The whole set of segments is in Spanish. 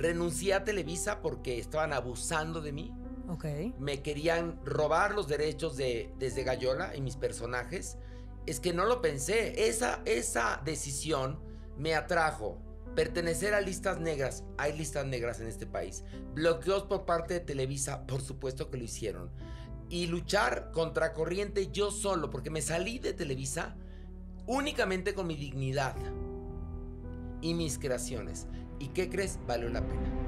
Renuncié a Televisa porque estaban abusando de mí. Me querían robar los derechos de desde Gallola y mis personajes. Es que no lo pensé. Esa, esa decisión me atrajo. Pertenecer a listas negras. Hay listas negras en este país. Bloqueos por parte de Televisa, por supuesto que lo hicieron. Y luchar contra corriente yo solo, porque me salí de Televisa únicamente con mi dignidad y mis creaciones. ¿Y qué crees? ¿Vale la pena.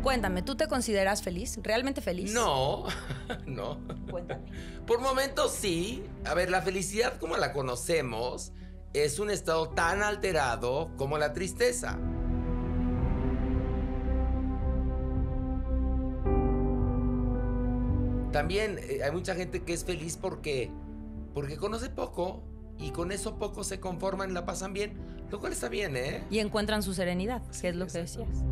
Cuéntame, ¿tú te consideras feliz? ¿Realmente feliz? No, no. Cuéntame. Por momentos sí. A ver, la felicidad como la conocemos es un estado tan alterado como la tristeza. También eh, hay mucha gente que es feliz porque porque conoce poco y con eso poco se conforman, la pasan bien, lo cual está bien, ¿eh? Y encuentran su serenidad, que es lo que decías.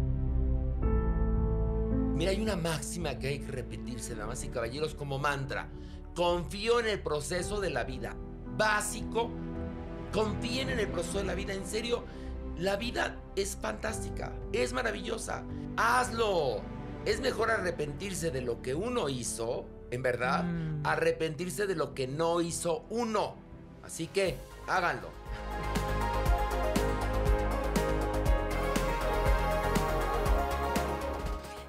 Mira, hay una máxima que hay que repetirse, damas y caballeros, como mantra. Confío en el proceso de la vida. Básico, confíen en el proceso de la vida. En serio, la vida es fantástica, es maravillosa. Hazlo. Es mejor arrepentirse de lo que uno hizo en verdad, mm. arrepentirse de lo que no hizo uno. Así que háganlo.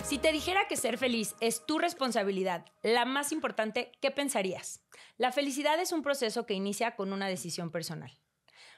Si te dijera que ser feliz es tu responsabilidad, la más importante, ¿qué pensarías? La felicidad es un proceso que inicia con una decisión personal.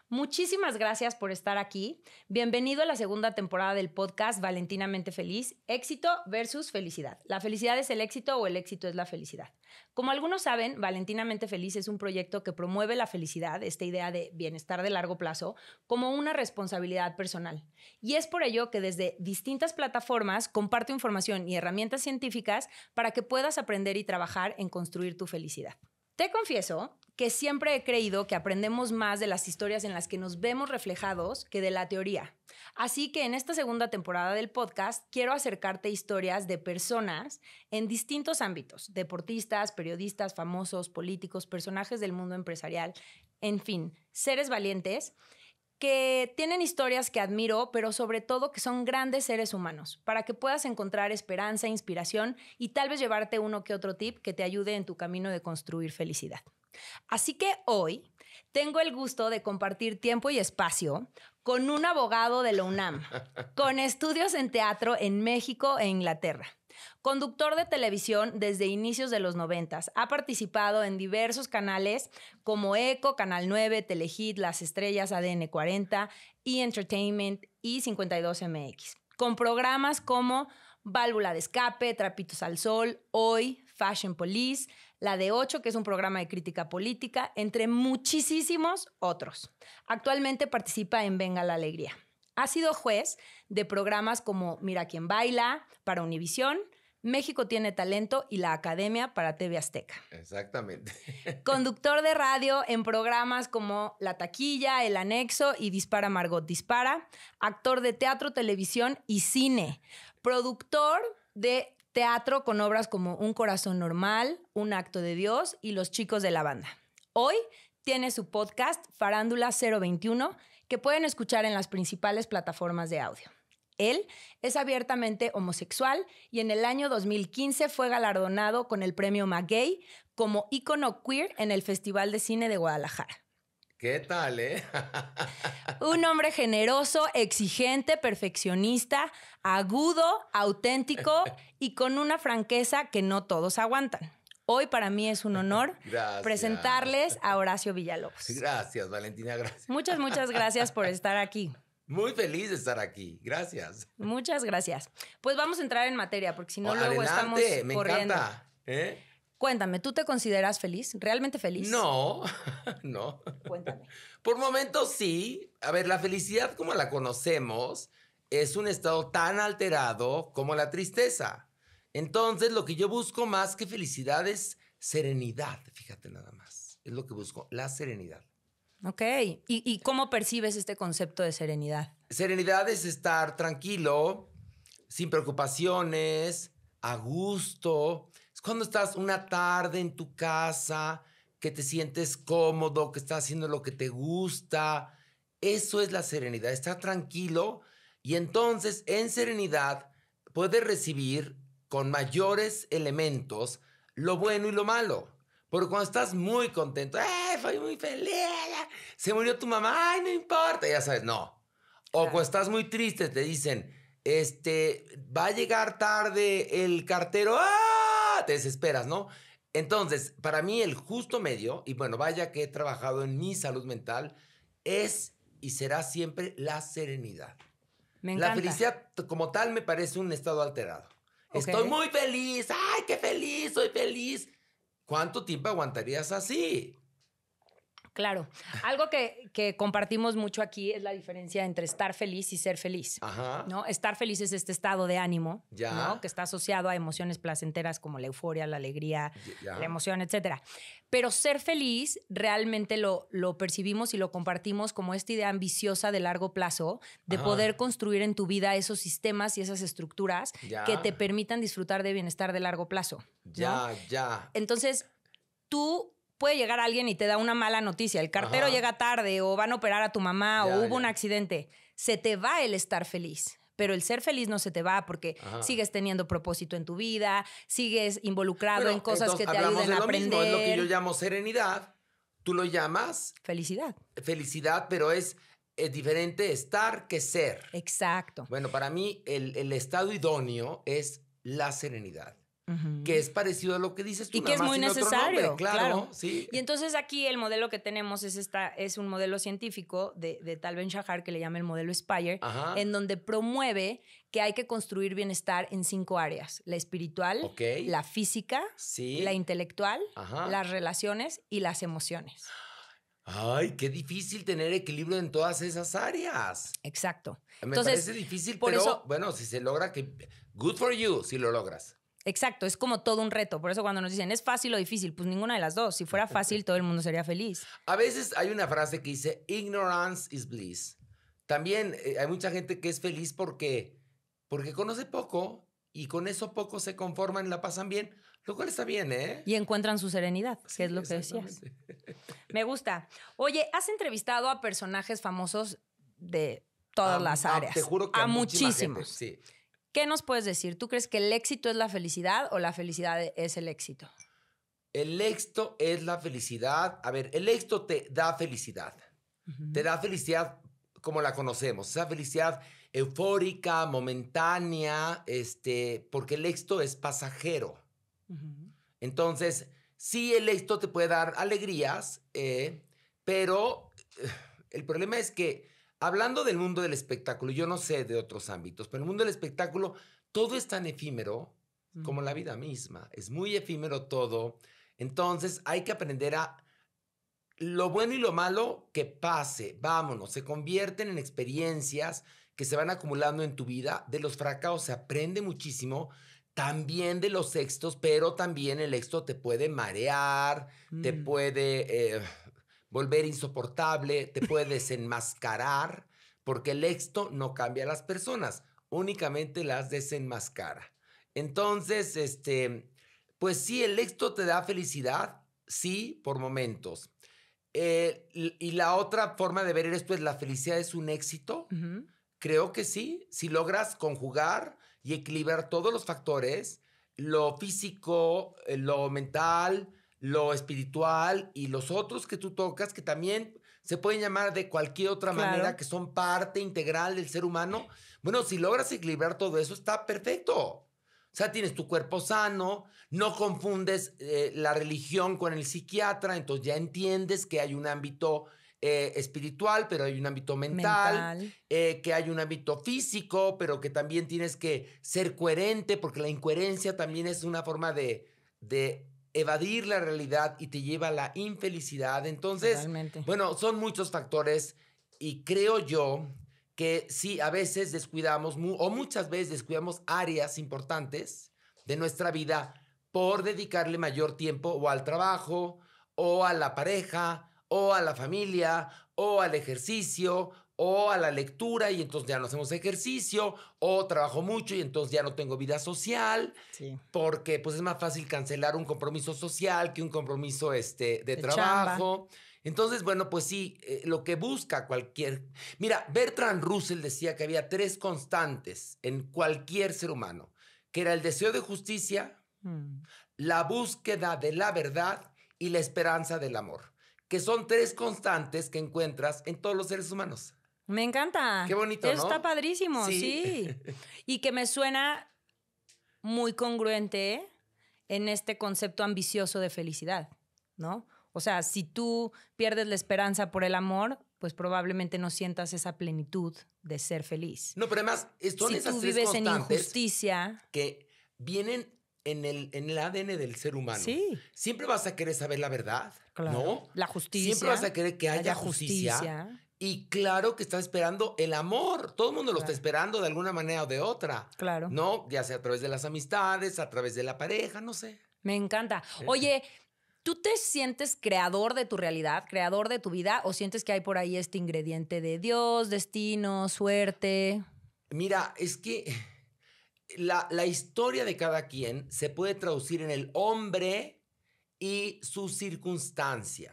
Muchísimas gracias por estar aquí. Bienvenido a la segunda temporada del podcast Valentinamente Feliz, éxito versus felicidad. ¿La felicidad es el éxito o el éxito es la felicidad? Como algunos saben, Valentinamente Feliz es un proyecto que promueve la felicidad, esta idea de bienestar de largo plazo, como una responsabilidad personal. Y es por ello que desde distintas plataformas comparto información y herramientas científicas para que puedas aprender y trabajar en construir tu felicidad. Te confieso que siempre he creído que aprendemos más de las historias en las que nos vemos reflejados que de la teoría. Así que en esta segunda temporada del podcast quiero acercarte historias de personas en distintos ámbitos, deportistas, periodistas, famosos, políticos, personajes del mundo empresarial, en fin, seres valientes que tienen historias que admiro, pero sobre todo que son grandes seres humanos, para que puedas encontrar esperanza, inspiración y tal vez llevarte uno que otro tip que te ayude en tu camino de construir felicidad. Así que hoy tengo el gusto de compartir tiempo y espacio con un abogado de la UNAM, con estudios en teatro en México e Inglaterra. Conductor de televisión desde inicios de los noventas. Ha participado en diversos canales como ECO, Canal 9, Telehit, Las Estrellas, ADN 40, E! Entertainment y 52MX. Con programas como Válvula de Escape, Trapitos al Sol, Hoy, Fashion Police, La de 8, que es un programa de crítica política, entre muchísimos otros. Actualmente participa en Venga la Alegría. Ha sido juez de programas como Mira quién baila para Univisión, México tiene talento y la Academia para TV Azteca. Exactamente. Conductor de radio en programas como La Taquilla, El Anexo y Dispara Margot Dispara. Actor de teatro, televisión y cine. Productor de teatro con obras como Un Corazón Normal, Un Acto de Dios y Los Chicos de la Banda. Hoy tiene su podcast Farándula 021 que pueden escuchar en las principales plataformas de audio. Él es abiertamente homosexual y en el año 2015 fue galardonado con el premio Maguey como ícono queer en el Festival de Cine de Guadalajara. ¿Qué tal, eh? Un hombre generoso, exigente, perfeccionista, agudo, auténtico y con una franqueza que no todos aguantan. Hoy para mí es un honor presentarles a Horacio Villalobos. Gracias, Valentina, gracias. Muchas, muchas gracias por estar aquí. Muy feliz de estar aquí. Gracias. Muchas gracias. Pues vamos a entrar en materia, porque si no, oh, luego adelante. estamos Me Encanta. ¿eh? Cuéntame, ¿tú te consideras feliz? ¿Realmente feliz? No, no. Cuéntame. Por momentos sí. A ver, la felicidad como la conocemos es un estado tan alterado como la tristeza. Entonces, lo que yo busco más que felicidad es serenidad, fíjate nada más. Es lo que busco, la serenidad. Ok, ¿Y, ¿y, cómo percibes este concepto de serenidad? Serenidad es estar tranquilo, sin preocupaciones, a gusto. Es cuando estás una tarde en tu casa, que te sientes cómodo, que estás haciendo lo que te gusta. Eso es la serenidad, estar tranquilo y entonces en serenidad puedes recibir con mayores elementos lo bueno y lo malo. Porque cuando estás muy contento, ¡eh! Fui muy feliz, se murió tu mamá, ¡ay, no importa! Ya sabes, no. O cuando estás muy triste, te dicen, este, va a llegar tarde el cartero, ¡ah! Te desesperas, ¿no? Entonces, para mí el justo medio, y bueno, vaya que he trabajado en mi salud mental, es y será siempre la serenidad. Me La felicidad como tal me parece un estado alterado. Estoy muy feliz, ay, qué feliz, soy feliz. ¿Cuánto tiempo aguantarías así? Claro. Algo que, compartimos mucho aquí es la diferencia entre estar feliz y ser feliz. ¿no? Estar feliz es este estado de ánimo ¿no? que está asociado a emociones placenteras como la euforia, la alegría, la emoción, etc. Pero ser feliz realmente lo, lo percibimos y lo compartimos como esta idea ambiciosa de largo plazo de ah. poder construir en tu vida esos sistemas y esas estructuras que te permitan disfrutar de bienestar de largo plazo. Ya, ya. Entonces, tú puede llegar alguien y te da una mala noticia. El cartero llega tarde o van a operar a tu mamá o hubo un accidente. Se te va el estar feliz. Pero el ser feliz no se te va porque sigues teniendo propósito en tu vida, sigues involucrado en cosas que te ayuden a aprender. Mismo, es lo que yo llamo serenidad. Tú lo llamas felicidad. Felicidad, pero es, diferente estar que ser. Exacto. Bueno, para mí el estado idóneo es la serenidad que es parecido a lo que dices tú. Y que es muy necesario, claro, Sí. Y entonces aquí el modelo que tenemos es, esta, es un modelo científico de, Tal Ben Shahar que le llama el modelo Spire, en donde promueve que hay que construir bienestar en cinco áreas, la espiritual, la física, la intelectual, las relaciones y las emociones. Ay, qué difícil tener equilibrio en todas esas áreas. Exacto. Entonces, parece difícil, pero bueno, si se logra que good for you si lo logras. Exacto, es como todo un reto. Por eso cuando nos dicen, ¿es fácil o difícil? Pues ninguna de las dos. Si fuera fácil, todo el mundo sería feliz. A veces hay una frase que dice, ignorance is bliss. También eh, hay mucha gente que es feliz porque, porque conoce poco y con eso poco se conforman, la pasan bien, lo cual está bien, ¿eh? Y encuentran su serenidad, que es lo que decías. Me gusta. Oye, has entrevistado a personajes famosos de todas las áreas. te juro que a, muchísimos. sí. ¿Qué nos puedes decir? ¿Tú crees que el éxito es la felicidad o la felicidad es el éxito? El éxito es la felicidad. A ver, el éxito te da felicidad. Te da felicidad como la conocemos, esa felicidad eufórica, momentánea, este, porque el éxito es pasajero. Entonces, sí, el éxito te puede dar alegrías, eh, pero eh, el problema es que Hablando del mundo del espectáculo, yo no sé de otros ámbitos, pero el mundo del espectáculo, todo es tan efímero como la vida misma. Es muy efímero todo. Entonces hay que aprender a lo bueno y lo malo que pase, vámonos, se convierten en experiencias que se van acumulando en tu vida. De los fracasos se aprende muchísimo, también de los éxitos, pero también el éxito te puede marear, te mm. puede... Eh, volver insoportable, te puede desenmascarar, porque el éxito no cambia a las personas, únicamente las desenmascara. Entonces, este, pues sí, el éxito te da felicidad, sí, por momentos. Eh, y la otra forma de ver esto es la felicidad es un éxito. Creo que sí, si logras conjugar y equilibrar todos los factores, lo físico, eh, lo mental, lo espiritual y los otros que tú tocas, que también se pueden llamar de cualquier otra manera, que son parte integral del ser humano. Bueno, si logras equilibrar todo eso, está perfecto. O sea, tienes tu cuerpo sano, no confundes eh, la religión con el psiquiatra, entonces ya entiendes que hay un ámbito eh, espiritual, pero hay un ámbito mental, eh, que hay un ámbito físico, pero que también tienes que ser coherente, porque la incoherencia también es una forma de evadir la realidad y te lleva a la infelicidad. Entonces, bueno, son muchos factores y creo yo que sí, a veces descuidamos o muchas veces descuidamos áreas importantes de nuestra vida por dedicarle mayor tiempo o al trabajo o a la pareja o a la familia o al ejercicio o a la lectura y entonces ya no hacemos ejercicio, o trabajo mucho y entonces ya no tengo vida social, porque pues es más fácil cancelar un compromiso social que un compromiso este, de, trabajo. Entonces, bueno, pues sí, eh, lo que busca cualquier... Mira, Bertrand Russell decía que había tres constantes en cualquier ser humano, que era el deseo de justicia, mm. la búsqueda de la verdad y la esperanza del amor, que son tres constantes que encuentras en todos los seres humanos. Me encanta. Qué bonito. Está padrísimo, sí. Y que me suena muy congruente en este concepto ambicioso de felicidad, ¿no? O sea, si tú pierdes la esperanza por el amor, pues probablemente no sientas esa plenitud de ser feliz. No, pero además, son si esas tú vives en injusticia. Que vienen en el, en el ADN del ser humano. Sí. Siempre vas a querer saber la verdad, claro. ¿no? La justicia. Siempre vas a querer que haya, justicia y claro que estás esperando el amor. Todo el mundo lo está esperando de alguna manera o de otra. Claro. ¿No? Ya sea a través de las amistades, a través de la pareja, no sé. Me encanta. Oye, ¿tú te sientes creador de tu realidad, creador de tu vida, o sientes que hay por ahí este ingrediente de Dios, destino, suerte? Mira, es que la, historia de cada quien se puede traducir en el hombre y su circunstancia.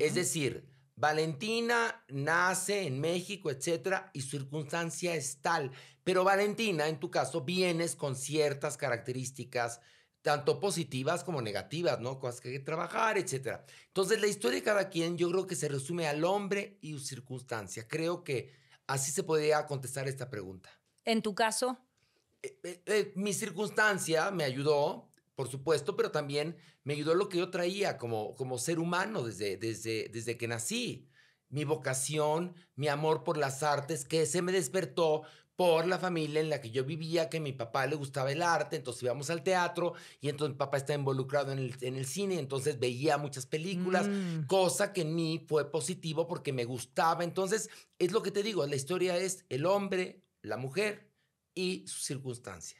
Es decir, Valentina nace en México, etcétera, y circunstancia es tal. Pero Valentina, en tu caso, vienes con ciertas características, tanto positivas como negativas, ¿no? Cosas que hay que trabajar, etcétera. Entonces, la historia de cada quien, yo creo que se resume al hombre y su circunstancia. Creo que así se podría contestar esta pregunta. En tu caso. Eh, eh, eh, mi circunstancia me ayudó por supuesto, pero también me ayudó lo que yo traía como, como ser humano desde, desde, desde que nací. Mi vocación, mi amor por las artes, que se me despertó por la familia en la que yo vivía, que a mi papá le gustaba el arte, entonces íbamos al teatro y entonces mi papá está involucrado en el, en el, cine, entonces veía muchas películas, mm. cosa que en mí fue positivo porque me gustaba. Entonces, es lo que te digo, la historia es el hombre, la mujer y su circunstancia.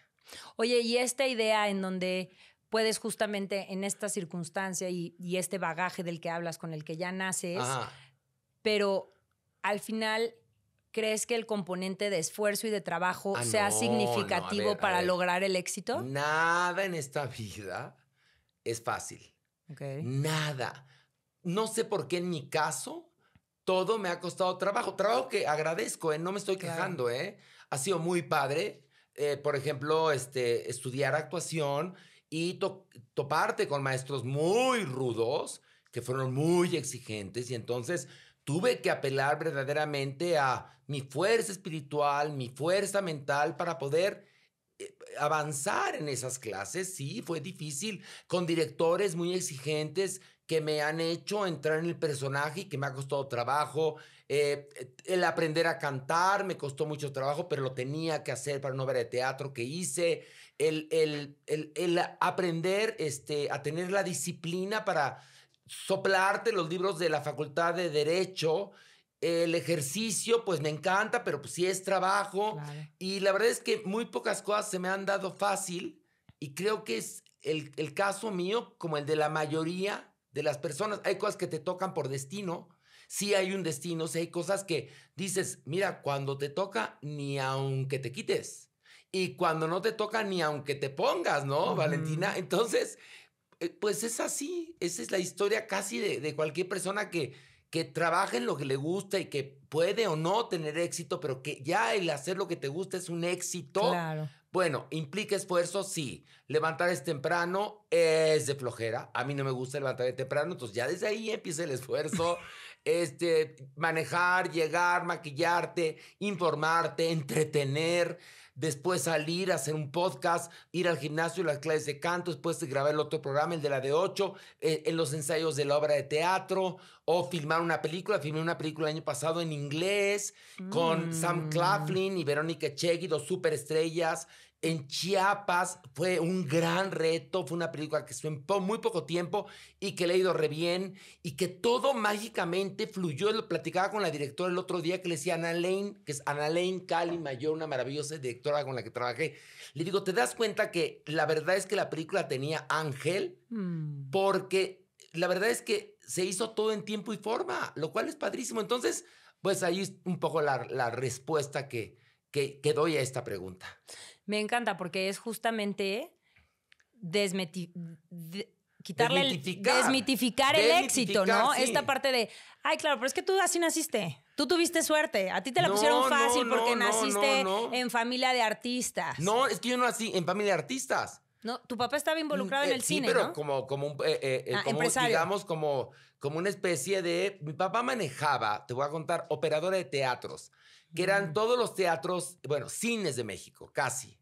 Oye, y esta idea en donde puedes justamente en esta circunstancia y, este bagaje del que hablas, con el que ya naces, pero al final crees que el componente de esfuerzo y de trabajo ah, sea significativo para lograr el éxito? Nada en esta vida es fácil. Nada. No sé por qué en mi caso todo me ha costado trabajo. Trabajo que agradezco, ¿eh? no me estoy quejando. ¿eh? Ha sido muy padre. Eh, por ejemplo, este, estudiar actuación y toparte con maestros muy rudos que fueron muy exigentes y entonces tuve que apelar verdaderamente a mi fuerza espiritual, mi fuerza mental para poder eh, avanzar en esas clases. Sí, fue difícil con directores muy exigentes que me han hecho entrar en el personaje y que me ha costado trabajo. Eh, el aprender a cantar me costó mucho trabajo, pero lo tenía que hacer para una obra de teatro que hice el, el, aprender este, a tener la disciplina para soplarte los libros de la Facultad de Derecho. El ejercicio, pues me encanta, pero pues sí es trabajo. Y la verdad es que muy pocas cosas se me han dado fácil y creo que es el, el, caso mío como el de la mayoría de las personas. Hay cosas que te tocan por destino. Sí hay un destino, sí hay cosas que dices, mira, cuando te toca, ni aunque te quites y cuando no te toca ni aunque te pongas, ¿no, Valentina? Entonces, eh, pues es así, esa es la historia casi de, cualquier persona que, que trabaja en lo que le gusta y que puede o no tener éxito, pero que ya el hacer lo que te gusta es un éxito. Claro. Bueno, implica esfuerzo, sí. Levantar es temprano, es de flojera. A mí no me gusta levantar temprano, entonces ya desde ahí empieza el esfuerzo. este, manejar, llegar, maquillarte, informarte, entretener, después salir, hacer un podcast, ir al gimnasio, las clases de canto, después grabar el otro programa, el de la de ocho, eh, en los ensayos de la obra de teatro, o filmar una película. Filmé una película el año pasado en inglés con Sam mm. Claflin y Verónica Chegui, dos superestrellas en Chiapas fue un gran reto, fue una película que se en muy poco tiempo y que le ha ido re bien y que todo mágicamente fluyó. Lo platicaba con la directora el otro día que le decía Ana Lane, que es Ana Lane Cali Mayor, una maravillosa directora con la que trabajé. Le digo, ¿te das cuenta que la verdad es que la película tenía ángel? Mm. Porque la verdad es que se hizo todo en tiempo y forma, lo cual es padrísimo. Entonces, pues ahí es un poco la, respuesta que, que doy a esta pregunta. Me encanta porque es justamente quitarle desmitificar, el, éxito, ¿no? Esta parte de, ay, claro, pero es que tú así naciste. Tú tuviste suerte. A ti te la pusieron fácil porque naciste en familia de artistas. No, es que yo no nací en familia de artistas. No, tu papá estaba involucrado mm, en el eh, sí, cine, pero como como un, eh, eh, ah, como, digamos como como una especie de mi papá manejaba, te voy a contar, operadora de teatros, que eran mm. todos los teatros, bueno, cines de México, casi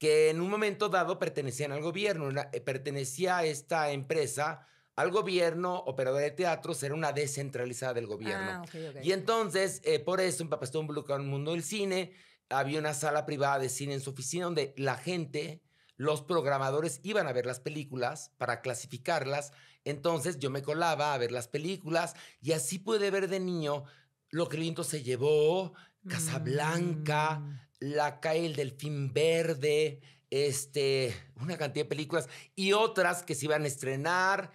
que en un momento dado pertenecían al gobierno, eh, pertenecía a esta empresa al gobierno, operador de teatros, era una descentralizada del gobierno. Ah, y entonces, eh, por eso, en Papastón involucrado en el mundo del cine, había una sala privada de cine en su oficina donde la gente, los programadores iban a ver las películas para clasificarlas. Entonces yo me colaba a ver las películas y así pude ver de niño Lo que viento se llevó, Casablanca, mm la cae el delfín verde, este, una cantidad de películas y otras que se iban a estrenar.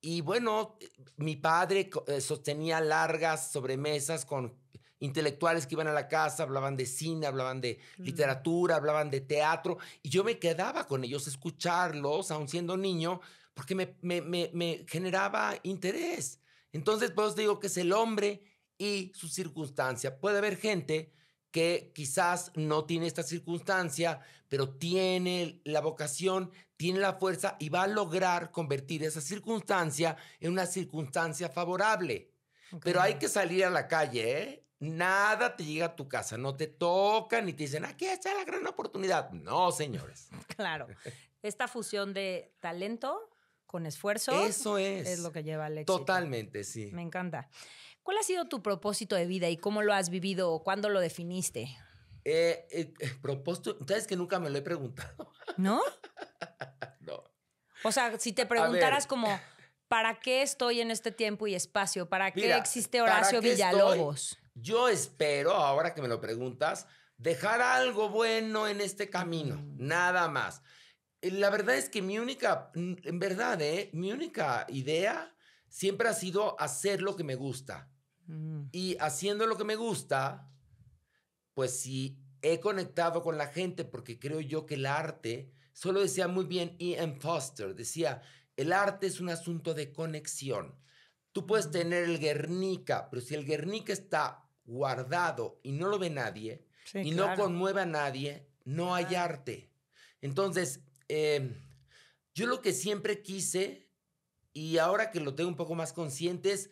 Y bueno, mi padre eh, sostenía largas sobremesas con intelectuales que iban a la casa, hablaban de cine, hablaban de mm. literatura, hablaban de teatro, y yo me quedaba con ellos, escucharlos, aun siendo niño, porque me, me generaba interés. Entonces, pues digo que es el hombre y su circunstancia. Puede haber gente que quizás no tiene esta circunstancia, pero tiene la vocación, tiene la fuerza y va a lograr convertir esa circunstancia en una circunstancia favorable. Pero hay que salir a la calle, ¿eh? Nada te llega a tu casa, no te tocan ni te dicen, aquí está la gran oportunidad. No, señores. Claro. Esta fusión de talento con esfuerzo. Eso es. Es lo que lleva al éxito. Totalmente, sí. Me encanta. ¿Cuál ha sido tu propósito de vida y cómo lo has vivido o cuándo lo definiste? Eh, eh, eh propósito, sabes que nunca me lo he preguntado. ¿No? no. O sea, si te preguntaras como, ¿para qué estoy en este tiempo y espacio? ¿Para qué existe Horacio Villalobos? Yo espero, ahora que me lo preguntas, dejar algo bueno en este camino, mm. nada más. Eh, la verdad es que mi única, en verdad, mi única idea siempre ha sido hacer lo que me gusta. Mm. Y haciendo lo que me gusta, pues sí, he conectado con la gente porque creo yo que el arte, solo decía muy bien Ian Foster, decía, el arte es un asunto de conexión. Tú puedes mm. tener el Guernica, pero si el Guernica está guardado y no lo ve nadie y no conmueve a nadie, no hay arte. Entonces, em, yo lo que siempre quise y ahora que lo tengo un poco más consciente es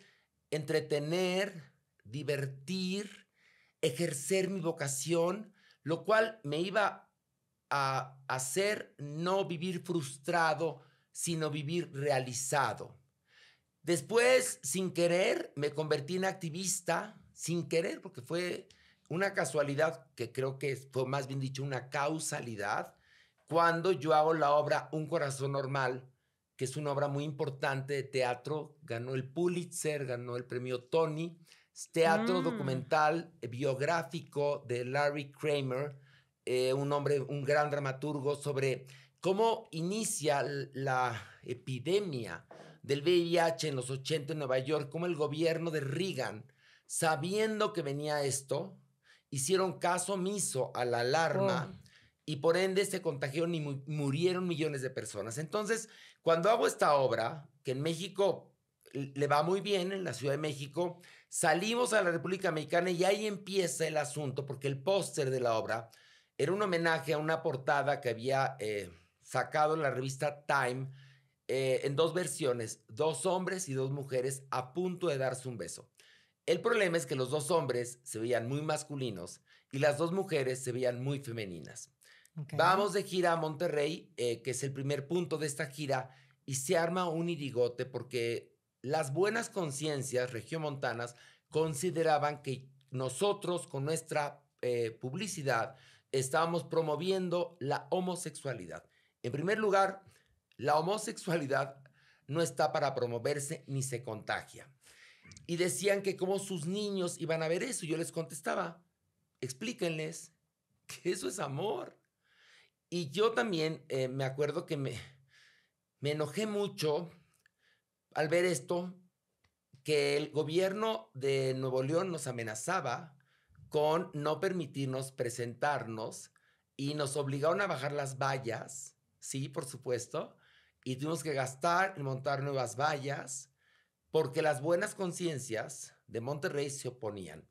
entretener, divertir, ejercer mi vocación, lo cual me iba a hacer no vivir frustrado, sino vivir realizado. Después, sin querer, me convertí en activista, sin querer, porque fue una casualidad que creo que fue más bien dicho una causalidad, cuando yo hago la obra Un Corazón Normal, que es una obra muy importante de teatro. Ganó el Pulitzer, ganó el premio Tony. teatro mm. documental eh, biográfico de Larry Kramer, eh, un hombre, un gran dramaturgo, sobre cómo inicia la epidemia del VIH en los 80 en Nueva York, cómo el gobierno de Reagan, sabiendo que venía esto, hicieron caso omiso a la alarma. Oh y por ende se contagiaron y murieron millones de personas. Entonces, cuando hago esta obra, que en México le va muy bien, en la Ciudad de México, salimos a la República Mexicana y ahí empieza el asunto, porque el póster de la obra era un homenaje a una portada que había eh, sacado en la revista Time eh, en dos versiones, dos hombres y dos mujeres a punto de darse un beso. El problema es que los dos hombres se veían muy masculinos y las dos mujeres se veían muy femeninas. Vamos de gira a Monterrey, eh, que es el primer punto de esta gira, y se arma un irigote porque las buenas conciencias regiomontanas consideraban que nosotros con nuestra eh, publicidad estábamos promoviendo la homosexualidad. En primer lugar, la homosexualidad no está para promoverse ni se contagia. Y decían que como sus niños iban a ver eso, yo les contestaba, explíquenles que eso es amor. Y yo también eh, me acuerdo que me, me enojé mucho al ver esto, que el gobierno de Nuevo León nos amenazaba con no permitirnos presentarnos y nos obligaron a bajar las vallas, sí, por supuesto, y tuvimos que gastar y montar nuevas vallas porque las buenas conciencias de Monterrey se oponían.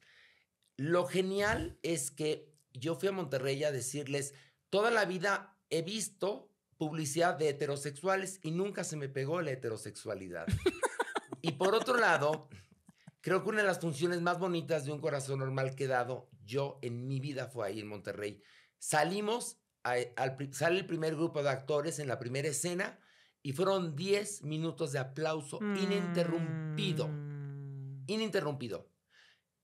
Lo genial es que yo fui a Monterrey a decirles, Toda la vida he visto publicidad de heterosexuales y nunca se me pegó la heterosexualidad. y por otro lado, creo que una de las funciones más bonitas de un corazón normal que he dado yo en mi vida fue ahí en Monterrey. Salimos, al, sale el primer grupo de actores en la primera escena y fueron 10 minutos de aplauso ininterrumpido. Mm. Ininterrumpido.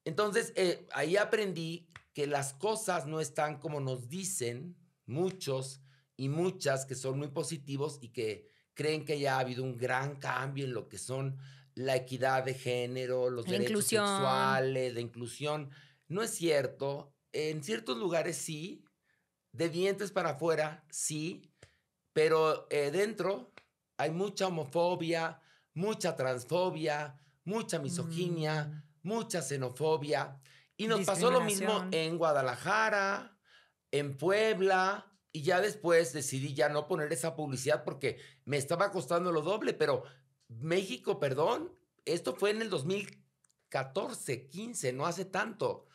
Entonces, eh, ahí aprendí que las cosas no están como nos dicen, muchos y muchas que son muy positivos y que creen que ya ha habido un gran cambio en lo que son la equidad de género, los derechos sexuales, la inclusión. No es cierto. En ciertos lugares sí, de dientes para afuera sí, pero eh, dentro hay mucha homofobia, mucha transfobia, mucha misoginia, mm. mucha xenofobia. Y nos pasó lo mismo en Guadalajara, en Puebla, y ya después decidí ya no poner esa publicidad porque me estaba costando lo doble, pero México, perdón, esto fue en el 2014, 15, no hace tanto.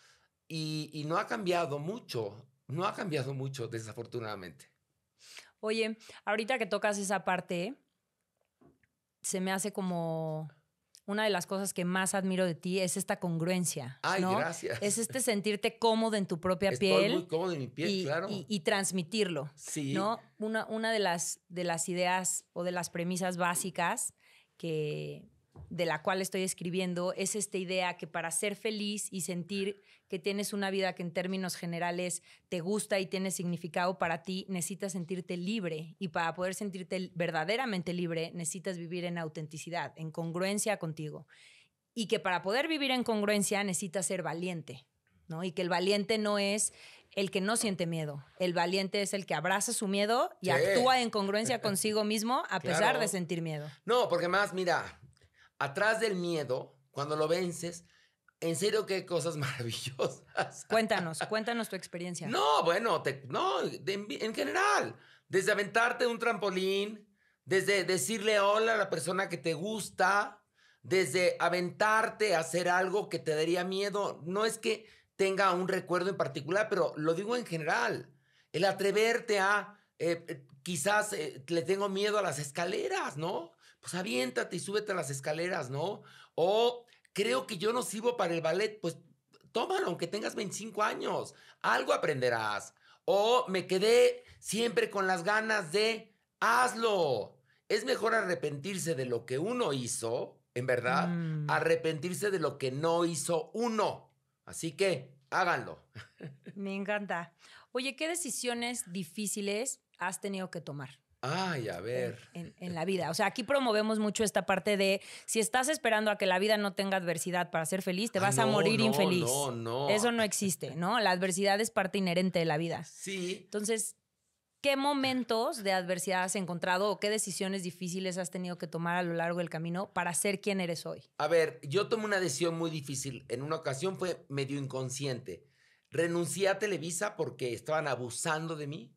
Y, y no ha cambiado mucho, no ha cambiado mucho, desafortunadamente. Oye, ahorita que tocas esa parte, se me hace como una de las cosas que más admiro de ti es esta congruencia. Ay, gracias. Es este sentirte cómodo en tu propia piel. Muy cómodo en mi piel, y, claro. Y, transmitirlo. Sí. ¿no? Una, una de, las, de las ideas o de las premisas básicas que, de la cual estoy escribiendo es esta idea que para ser feliz y sentir que tienes una vida que en términos generales te gusta y tiene significado para ti, necesitas sentirte libre y para poder sentirte verdaderamente libre necesitas vivir en autenticidad, en congruencia contigo. Y que para poder vivir en congruencia necesitas ser valiente, ¿no? Y que el valiente no es el que no siente miedo. El valiente es el que abraza su miedo y actúa en congruencia consigo mismo a pesar de sentir miedo. No, porque más, mira, atrás del miedo, cuando lo vences, en serio, qué cosas maravillosas. Cuéntanos, cuéntanos tu experiencia. No, bueno, no, en general, desde aventarte un trampolín, desde decirle hola a la persona que te gusta, desde aventarte a hacer algo que te daría miedo. No es que tenga un recuerdo en particular, pero lo digo en general. El atreverte a, eh, eh, quizás eh, le tengo miedo a las escaleras, ¿no? pues aviéntate y súbete a las escaleras, ¿no? O creo que yo no sirvo para el ballet, pues tómalo, aunque tengas 25 años, algo aprenderás. O me quedé siempre con las ganas de hazlo. Es mejor arrepentirse de lo que uno hizo, en verdad, mm. arrepentirse de lo que no hizo uno. Así que háganlo. Me encanta. Oye, ¿qué decisiones difíciles has tenido que tomar? Ay, a ver. En, la vida. O sea, aquí promovemos mucho esta parte de si estás esperando a que la vida no tenga adversidad para ser feliz, te vas a morir no, infeliz. No, no. Eso no existe, ¿no? La adversidad es parte inherente de la vida. Sí. Entonces, ¿qué momentos de adversidad has encontrado o qué decisiones difíciles has tenido que tomar a lo largo del camino para ser quien eres hoy? A ver, yo tomé una decisión muy difícil. En una ocasión fue medio inconsciente. Renuncié a Televisa porque estaban abusando de mí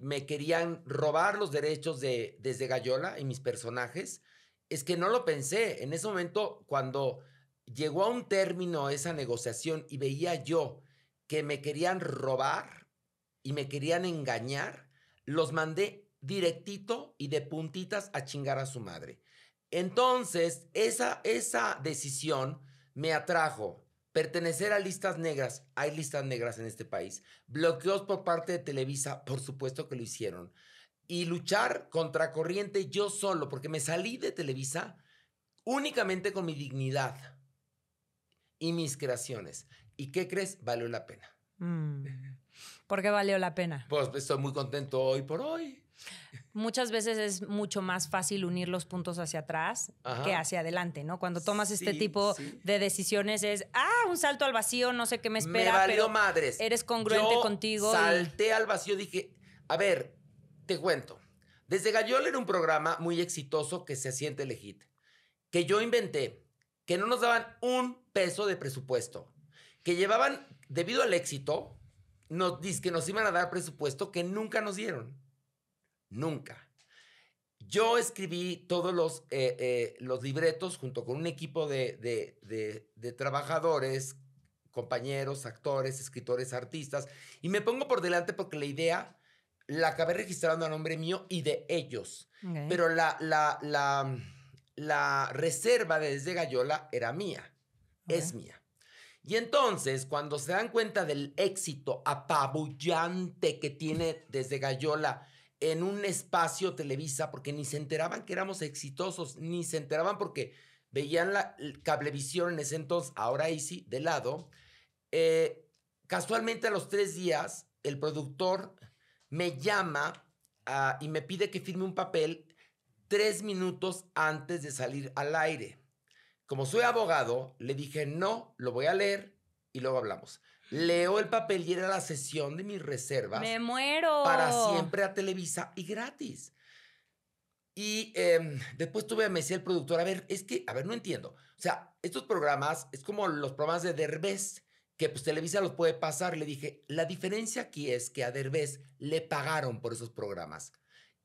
me querían robar los derechos de desde Gallola y mis personajes. Es que no lo pensé. En ese momento, cuando llegó a un término esa negociación y veía yo que me querían robar y me querían engañar, los mandé directito y de puntitas a chingar a su madre. Entonces, esa, esa decisión me atrajo Pertenecer a listas negras. Hay listas negras en este país. Bloqueos por parte de Televisa, por supuesto que lo hicieron. Y luchar contra corriente yo solo, porque me salí de Televisa únicamente con mi dignidad y mis creaciones. ¿Y qué crees? Valió la pena. Porque mm. ¿Por qué valió la pena? Pues, pues estoy muy contento hoy por hoy muchas veces es mucho más fácil unir los puntos hacia atrás que hacia adelante, ¿no? Cuando tomas este tipo de decisiones es, ah, un salto al vacío, no sé qué me espera. Me valió madres. Eres congruente contigo. Salté al vacío, dije, a ver, te cuento. Desde Gallola era un programa muy exitoso que se siente legit, que yo inventé, que no nos daban un peso de presupuesto, que llevaban, debido al éxito, nos, que nos iban a dar presupuesto que nunca nos dieron. Nunca. Yo escribí todos los, eh, eh, los libretos junto con un equipo de, trabajadores, compañeros, actores, escritores, artistas, y me pongo por delante porque la idea la acabé registrando a nombre mío y de ellos. Pero la, reserva de Desde Gallola era mía, es mía. Y entonces, cuando se dan cuenta del éxito apabullante que tiene Desde Gallola, en un espacio Televisa porque ni se enteraban que éramos exitosos, ni se enteraban porque veían la cablevisión en ese entonces, ahora ahí sí, de lado. Eh, casualmente a los tres días, el productor me llama ah, y me pide que firme un papel tres minutos antes de salir al aire. Como soy abogado, le dije, no, lo voy a leer y luego hablamos. Leo el papel y era la sesión de mis reservas. Me muero. Para siempre a Televisa y gratis. Y em, después tuve a Messi, el productor, a ver, es que, a ver, no entiendo. O sea, estos programas es como los programas de Derbez, que pues Televisa los puede pasar. Le dije, la diferencia aquí es que a Derbez le pagaron por esos programas.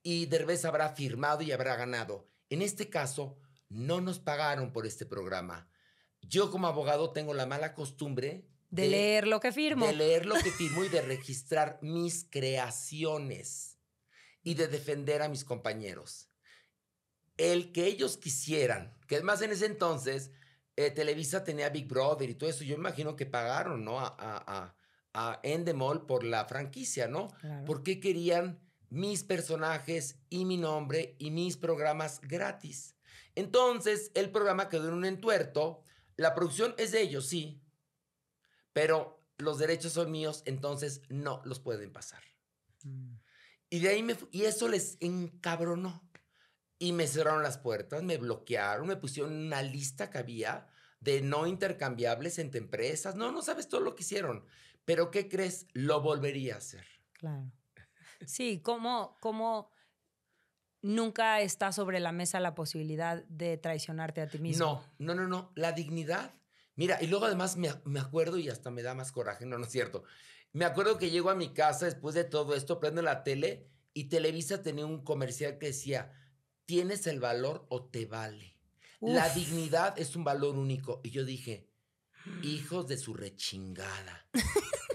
Y Derbez habrá firmado y habrá ganado. En este caso, no nos pagaron por este programa. Yo como abogado tengo la mala costumbre de, leer lo que firmo. De leer lo que firmo y de registrar mis creaciones y de defender a mis compañeros. El que ellos quisieran, que además en ese entonces eh, Televisa tenía Big Brother y todo eso, yo imagino que pagaron, ¿no? A, Endemol por la franquicia, ¿no? Porque querían mis personajes y mi nombre y mis programas gratis. Entonces, el programa quedó en un entuerto. La producción es de ellos, sí, pero los derechos son míos, entonces no los pueden pasar. Mm. Y de ahí y eso les encabronó. Y me cerraron las puertas, me bloquearon, me pusieron una lista que había de no intercambiables entre empresas. No, no sabes todo lo que hicieron. Pero ¿qué crees? Lo volvería a hacer. Claro. Sí, ¿cómo como nunca está sobre la mesa la posibilidad de traicionarte a ti mismo. No, no, no, no. La dignidad Mira, y luego además me, me, acuerdo y hasta me da más coraje, no, no es cierto. Me acuerdo que llego a mi casa después de todo esto, prendo la tele y Televisa tenía un comercial que decía, tienes el valor o te vale. La dignidad es un valor único. Y yo dije, hijos de su rechingada.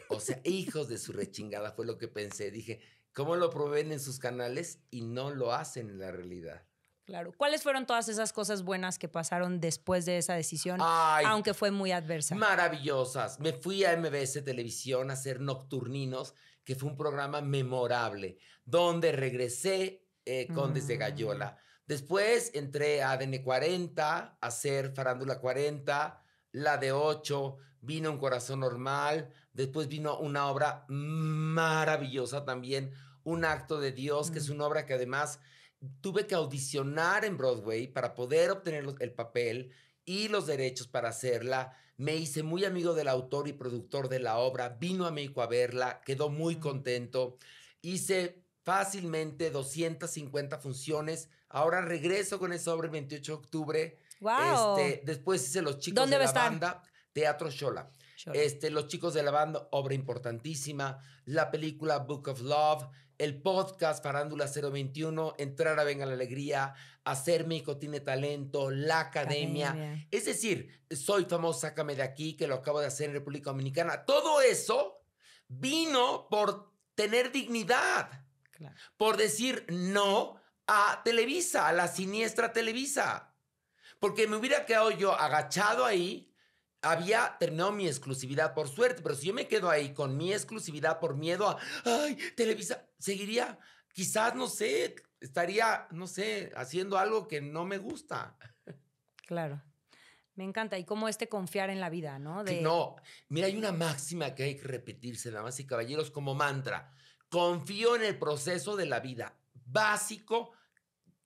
o sea, hijos de su rechingada fue lo que pensé. Dije, ¿cómo lo proveen en sus canales y no lo hacen en la realidad? Claro. ¿Cuáles fueron todas esas cosas buenas que pasaron después de esa decisión, aunque fue muy adversa? Maravillosas. Me fui a MBS Televisión a hacer Nocturninos, que fue un programa memorable, donde regresé eh, con Desde mm. Gallola. Después entré a ADN 40 a hacer Farándula 40, la de 8, vino Un Corazón Normal, después vino una obra maravillosa también, Un Acto de Dios, que es mm. una obra que además tuve que audicionar en Broadway para poder obtener el papel y los derechos para hacerla. Me hice muy amigo del autor y productor de la obra, vino a México a verla, quedó muy mm. contento. Hice fácilmente 250 funciones. Ahora regreso con esa obra el 28 de octubre. Wow. Este, después hice Los Chicos de la Banda, Teatro Shola. Este, Los Chicos de la Banda, obra importantísima. La película Book of Love el podcast Farándula 021, entrar a Venga la Alegría, hacer México Tiene Talento, la academia. Es decir, soy famoso, sácame de aquí, que lo acabo de hacer en República Dominicana. Todo eso vino por tener dignidad, por decir no a Televisa, a la siniestra Televisa. Porque me hubiera quedado yo agachado ahí había terminado mi exclusividad por suerte, pero si yo me quedo ahí con mi exclusividad por miedo a, ay, Televisa, seguiría, quizás, no sé, estaría, no sé, haciendo algo que no me gusta. Claro. Me encanta. Y como este confiar en la vida, ¿no? De... No, mira, hay una máxima que hay que repetirse, damas y caballeros, como mantra. Confío en el proceso de la vida. Básico,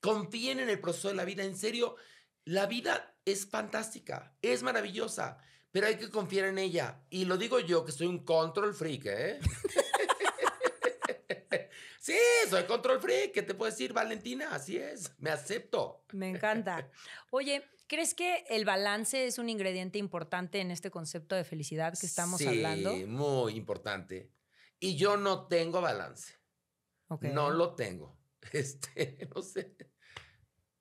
confíen en el proceso de la vida. En serio, la vida es fantástica, es maravillosa pero hay que confiar en ella. Y lo digo yo, que soy un control freak, ¿eh? sí, soy control freak, ¿qué te puedo decir, Valentina? Así es, me acepto. Me encanta. Oye, ¿crees que el balance es un ingrediente importante en este concepto de felicidad que estamos hablando? Sí, muy importante. Y yo no tengo balance. Okay. No lo tengo. Este, no sé.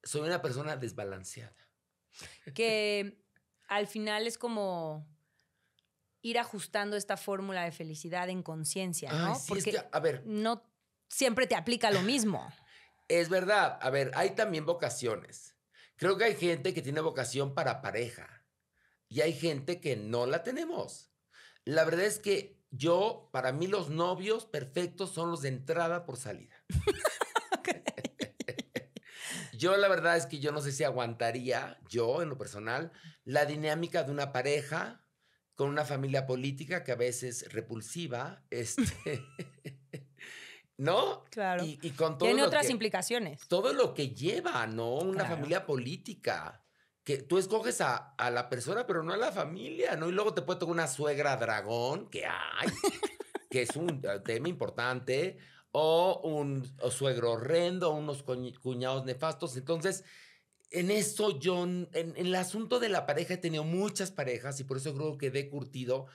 Soy una persona desbalanceada. Que al final es como ir ajustando esta fórmula de felicidad en conciencia, ¿no? Porque no siempre te aplica lo mismo. Es verdad. A ver, hay también vocaciones. Creo que hay gente que tiene vocación para pareja y hay gente que no la tenemos. La verdad es que yo, para mí los novios perfectos son los de entrada por salida. Yo la verdad es que yo no sé si aguantaría, yo en lo personal, la dinámica de una pareja con una familia política que a veces repulsiva, este, ¿no? Claro. Y, con Tiene otras implicaciones. Todo lo que lleva, ¿no? Una familia política. Que tú escoges a, la persona, pero no a la familia, ¿no? Y luego te puede tocar una suegra dragón, que hay, que es un eh, tema importante o un suegro horrendo, unos cuñados nefastos. Entonces, en eso yo, en, el asunto de la pareja, he tenido muchas parejas y por eso creo que he curtido.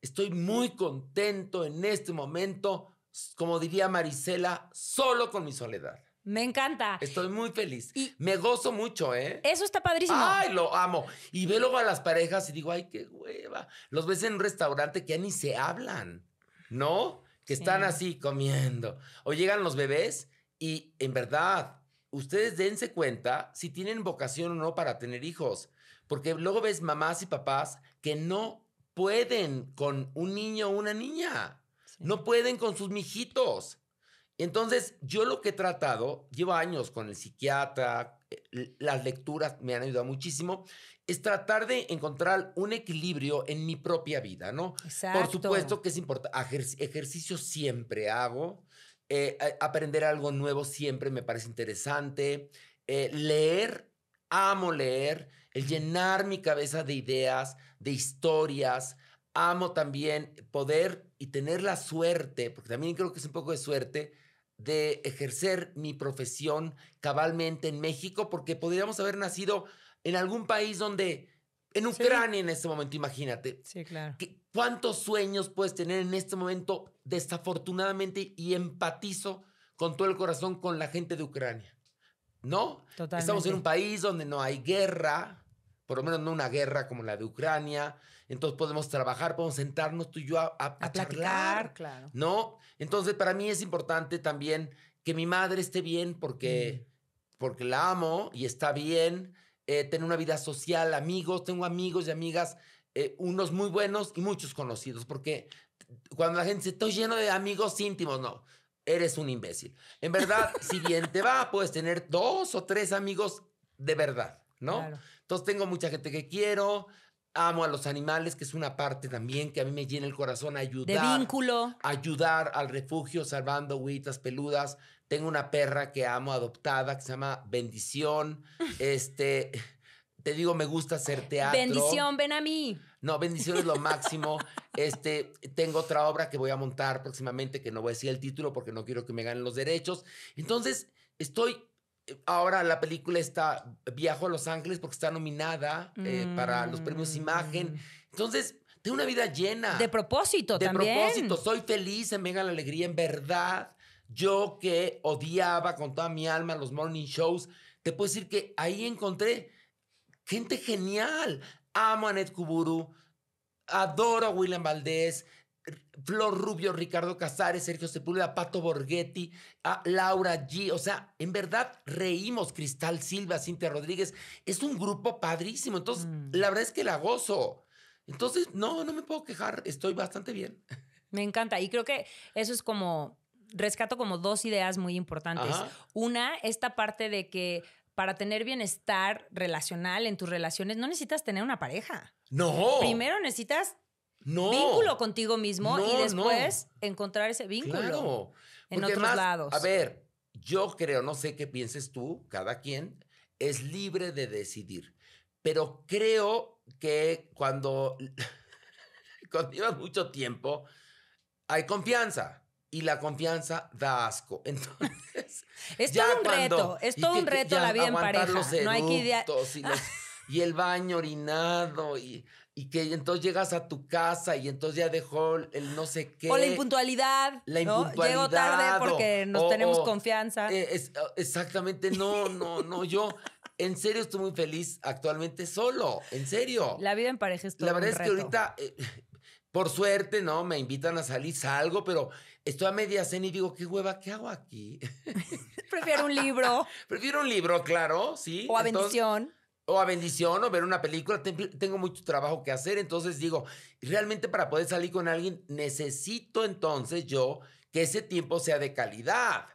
Estoy muy contento en este momento, como diría Marisela, solo con mi soledad. Me encanta. Estoy muy feliz. Y me gozo mucho, ¿eh? Eso está padrísimo. Ay, lo amo. Y veo luego a las parejas y digo, ay, qué hueva. Los ves en un restaurante que ya ni se hablan, ¿no? que están así comiendo. O llegan los bebés y en verdad, ustedes dense cuenta si tienen vocación o no para tener hijos. Porque luego ves mamás y papás que no pueden con un niño o una niña. No pueden con sus mijitos. Entonces, yo lo que he tratado, llevo años con el psiquiatra, eh, las lecturas me han ayudado muchísimo es tratar de encontrar un equilibrio en mi propia vida, ¿no? Exacto. Por supuesto que es importante, ejercicio siempre hago, eh, aprender algo nuevo siempre me parece interesante, eh, leer, amo leer, el llenar mi cabeza de ideas, de historias, amo también poder y tener la suerte, porque también creo que es un poco de suerte, de ejercer mi profesión cabalmente en México, porque podríamos haber nacido en algún país donde, en Ucrania en este momento, imagínate. Sí, claro. ¿Cuántos sueños puedes tener en este momento, desafortunadamente, y empatizo con todo el corazón con la gente de Ucrania? ¿No? Totalmente. Estamos en un país donde no hay guerra, por lo menos no una guerra como la de Ucrania. Entonces podemos trabajar, podemos sentarnos tú y yo a, a, platicar, claro. ¿no? Entonces para mí es importante también que mi madre esté bien porque, mm. porque la amo y está bien eh, tener una vida social, amigos, tengo amigos y amigas, eh, unos muy buenos y muchos conocidos, porque cuando la gente dice, estoy lleno de amigos íntimos, no, eres un imbécil. En verdad, si bien te va, puedes tener dos o tres amigos de verdad, ¿no? Entonces tengo mucha gente que quiero, amo a los animales, que es una parte también que a mí me llena el corazón ayudar. De vínculo. Ayudar al refugio salvando huitas peludas. Tengo una perra que amo adoptada que se llama Bendición. este, te digo, me gusta hacer teatro. Bendición, ven a mí. No, bendición es lo máximo. Este, tengo otra obra que voy a montar próximamente que no voy a decir el título porque no quiero que me ganen los derechos. Entonces, estoy Ahora la película está, viajo a Los Ángeles porque está nominada eh, para los premios mm. Imagen. Entonces, tengo una vida llena. De propósito, de también. De propósito. Soy feliz, me Venga la Alegría, en verdad. Yo que odiaba con toda mi alma los morning shows, te puedo decir que ahí encontré gente genial. Amo a Ned Kuburu, adoro a William Valdés, Flor Rubio, Ricardo Casares, Sergio Sepúlveda, Pato Borghetti, Laura G. O sea, en verdad reímos. Cristal Silva, Cintia Rodríguez. Es un grupo padrísimo. Entonces, mm. la verdad es que la gozo. Entonces, no, no me puedo quejar. Estoy bastante bien. Me encanta. Y creo que eso es como. Rescato como dos ideas muy importantes. Una, esta parte de que para tener bienestar relacional en tus relaciones no necesitas tener una pareja. No. Primero necesitas vínculo contigo mismo y después encontrar ese vínculo en otros lados. A ver, yo creo, no sé qué pienses tú, cada quien es libre de decidir, pero creo que cuando, cuando mucho tiempo, hay confianza y la confianza da asco. Entonces, es todo un reto, es todo un reto la vida en pareja. no hay que y el baño orinado y, que entonces llegas a tu casa y entonces ya dejó el no sé qué. O la impuntualidad. La Llego tarde porque nos tenemos confianza. Eh, exactamente, no, no, no, yo en serio estoy muy feliz actualmente solo, en serio. La vida en pareja es todo La verdad es que ahorita... Eh, por suerte, ¿no? Me invitan a salir, salgo, pero estoy a media cena y digo, qué hueva, ¿qué hago aquí? Prefiero un libro. Prefiero un libro, claro, sí. O a a bendición o ver una película. Tengo mucho trabajo que hacer, entonces digo, realmente para poder salir con alguien necesito entonces yo que ese tiempo sea de calidad.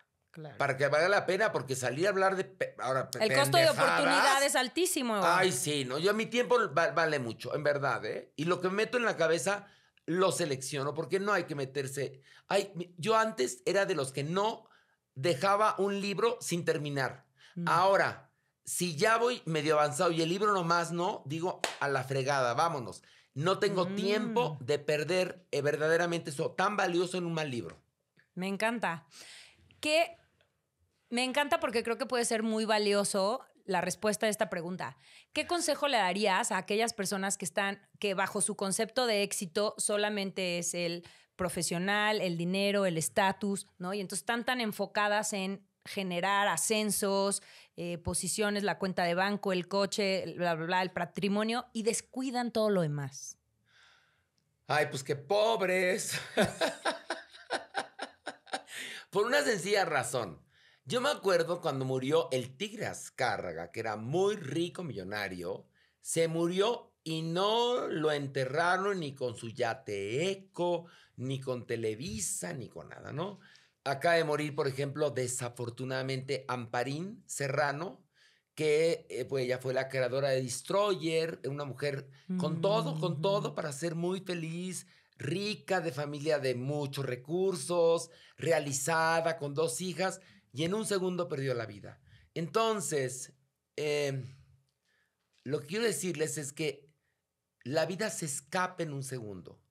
Para que valga la pena, porque salir a hablar de... Ahora, el costo de oportunidad es altísimo. Ay, sí, no, yo mi tiempo vale mucho, en verdad, ¿eh? Y lo que me meto en la cabeza lo selecciono, porque no hay que meterse... Ay, yo antes era de los que no dejaba un libro sin terminar. Mm. Ahora, si ya voy medio avanzado y el libro nomás no, digo a la fregada, vámonos. No tengo tiempo mm. de perder eh, verdaderamente eso tan valioso en un mal libro. Me encanta. Que me encanta porque creo que puede ser muy valioso la respuesta a esta pregunta. ¿Qué consejo le darías a aquellas personas que están, que bajo su concepto de éxito solamente es el profesional, el dinero, el estatus, ¿no? Y entonces están tan enfocadas en generar ascensos, eh, posiciones, la cuenta de banco, el coche, bla, bla, bla, el patrimonio y descuidan todo lo demás. Ay, pues qué pobres. Por una sencilla razón. Yo me acuerdo cuando murió el Tigre Azcárraga, que era muy rico millonario, se murió y no lo enterraron ni con su yate eco, ni con Televisa, ni con nada, ¿no? Acaba de morir, por ejemplo, desafortunadamente, Amparín Serrano, que eh, pues ella fue la creadora de Destroyer, una mujer con todo, con mm. todo para ser muy feliz, rica, de familia de muchos recursos, realizada, con dos hijas, y en un segundo perdió la vida. Entonces, eh, lo que quiero decirles es que la vida se escapa en un segundo.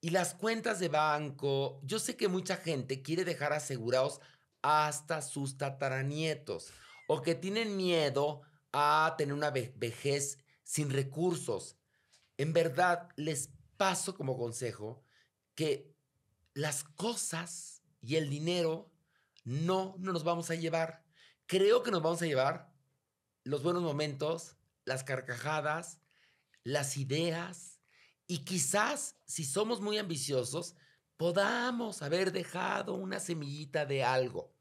Y las cuentas de banco, yo sé que mucha gente quiere dejar asegurados hasta sus tataranietos o que tienen miedo a tener una vejez sin recursos. En verdad, les paso como consejo que las cosas y el dinero no, no nos vamos a llevar. Creo que nos vamos a llevar los buenos momentos, las carcajadas, las ideas, y quizás, si somos muy ambiciosos, podamos haber dejado una semillita de algo.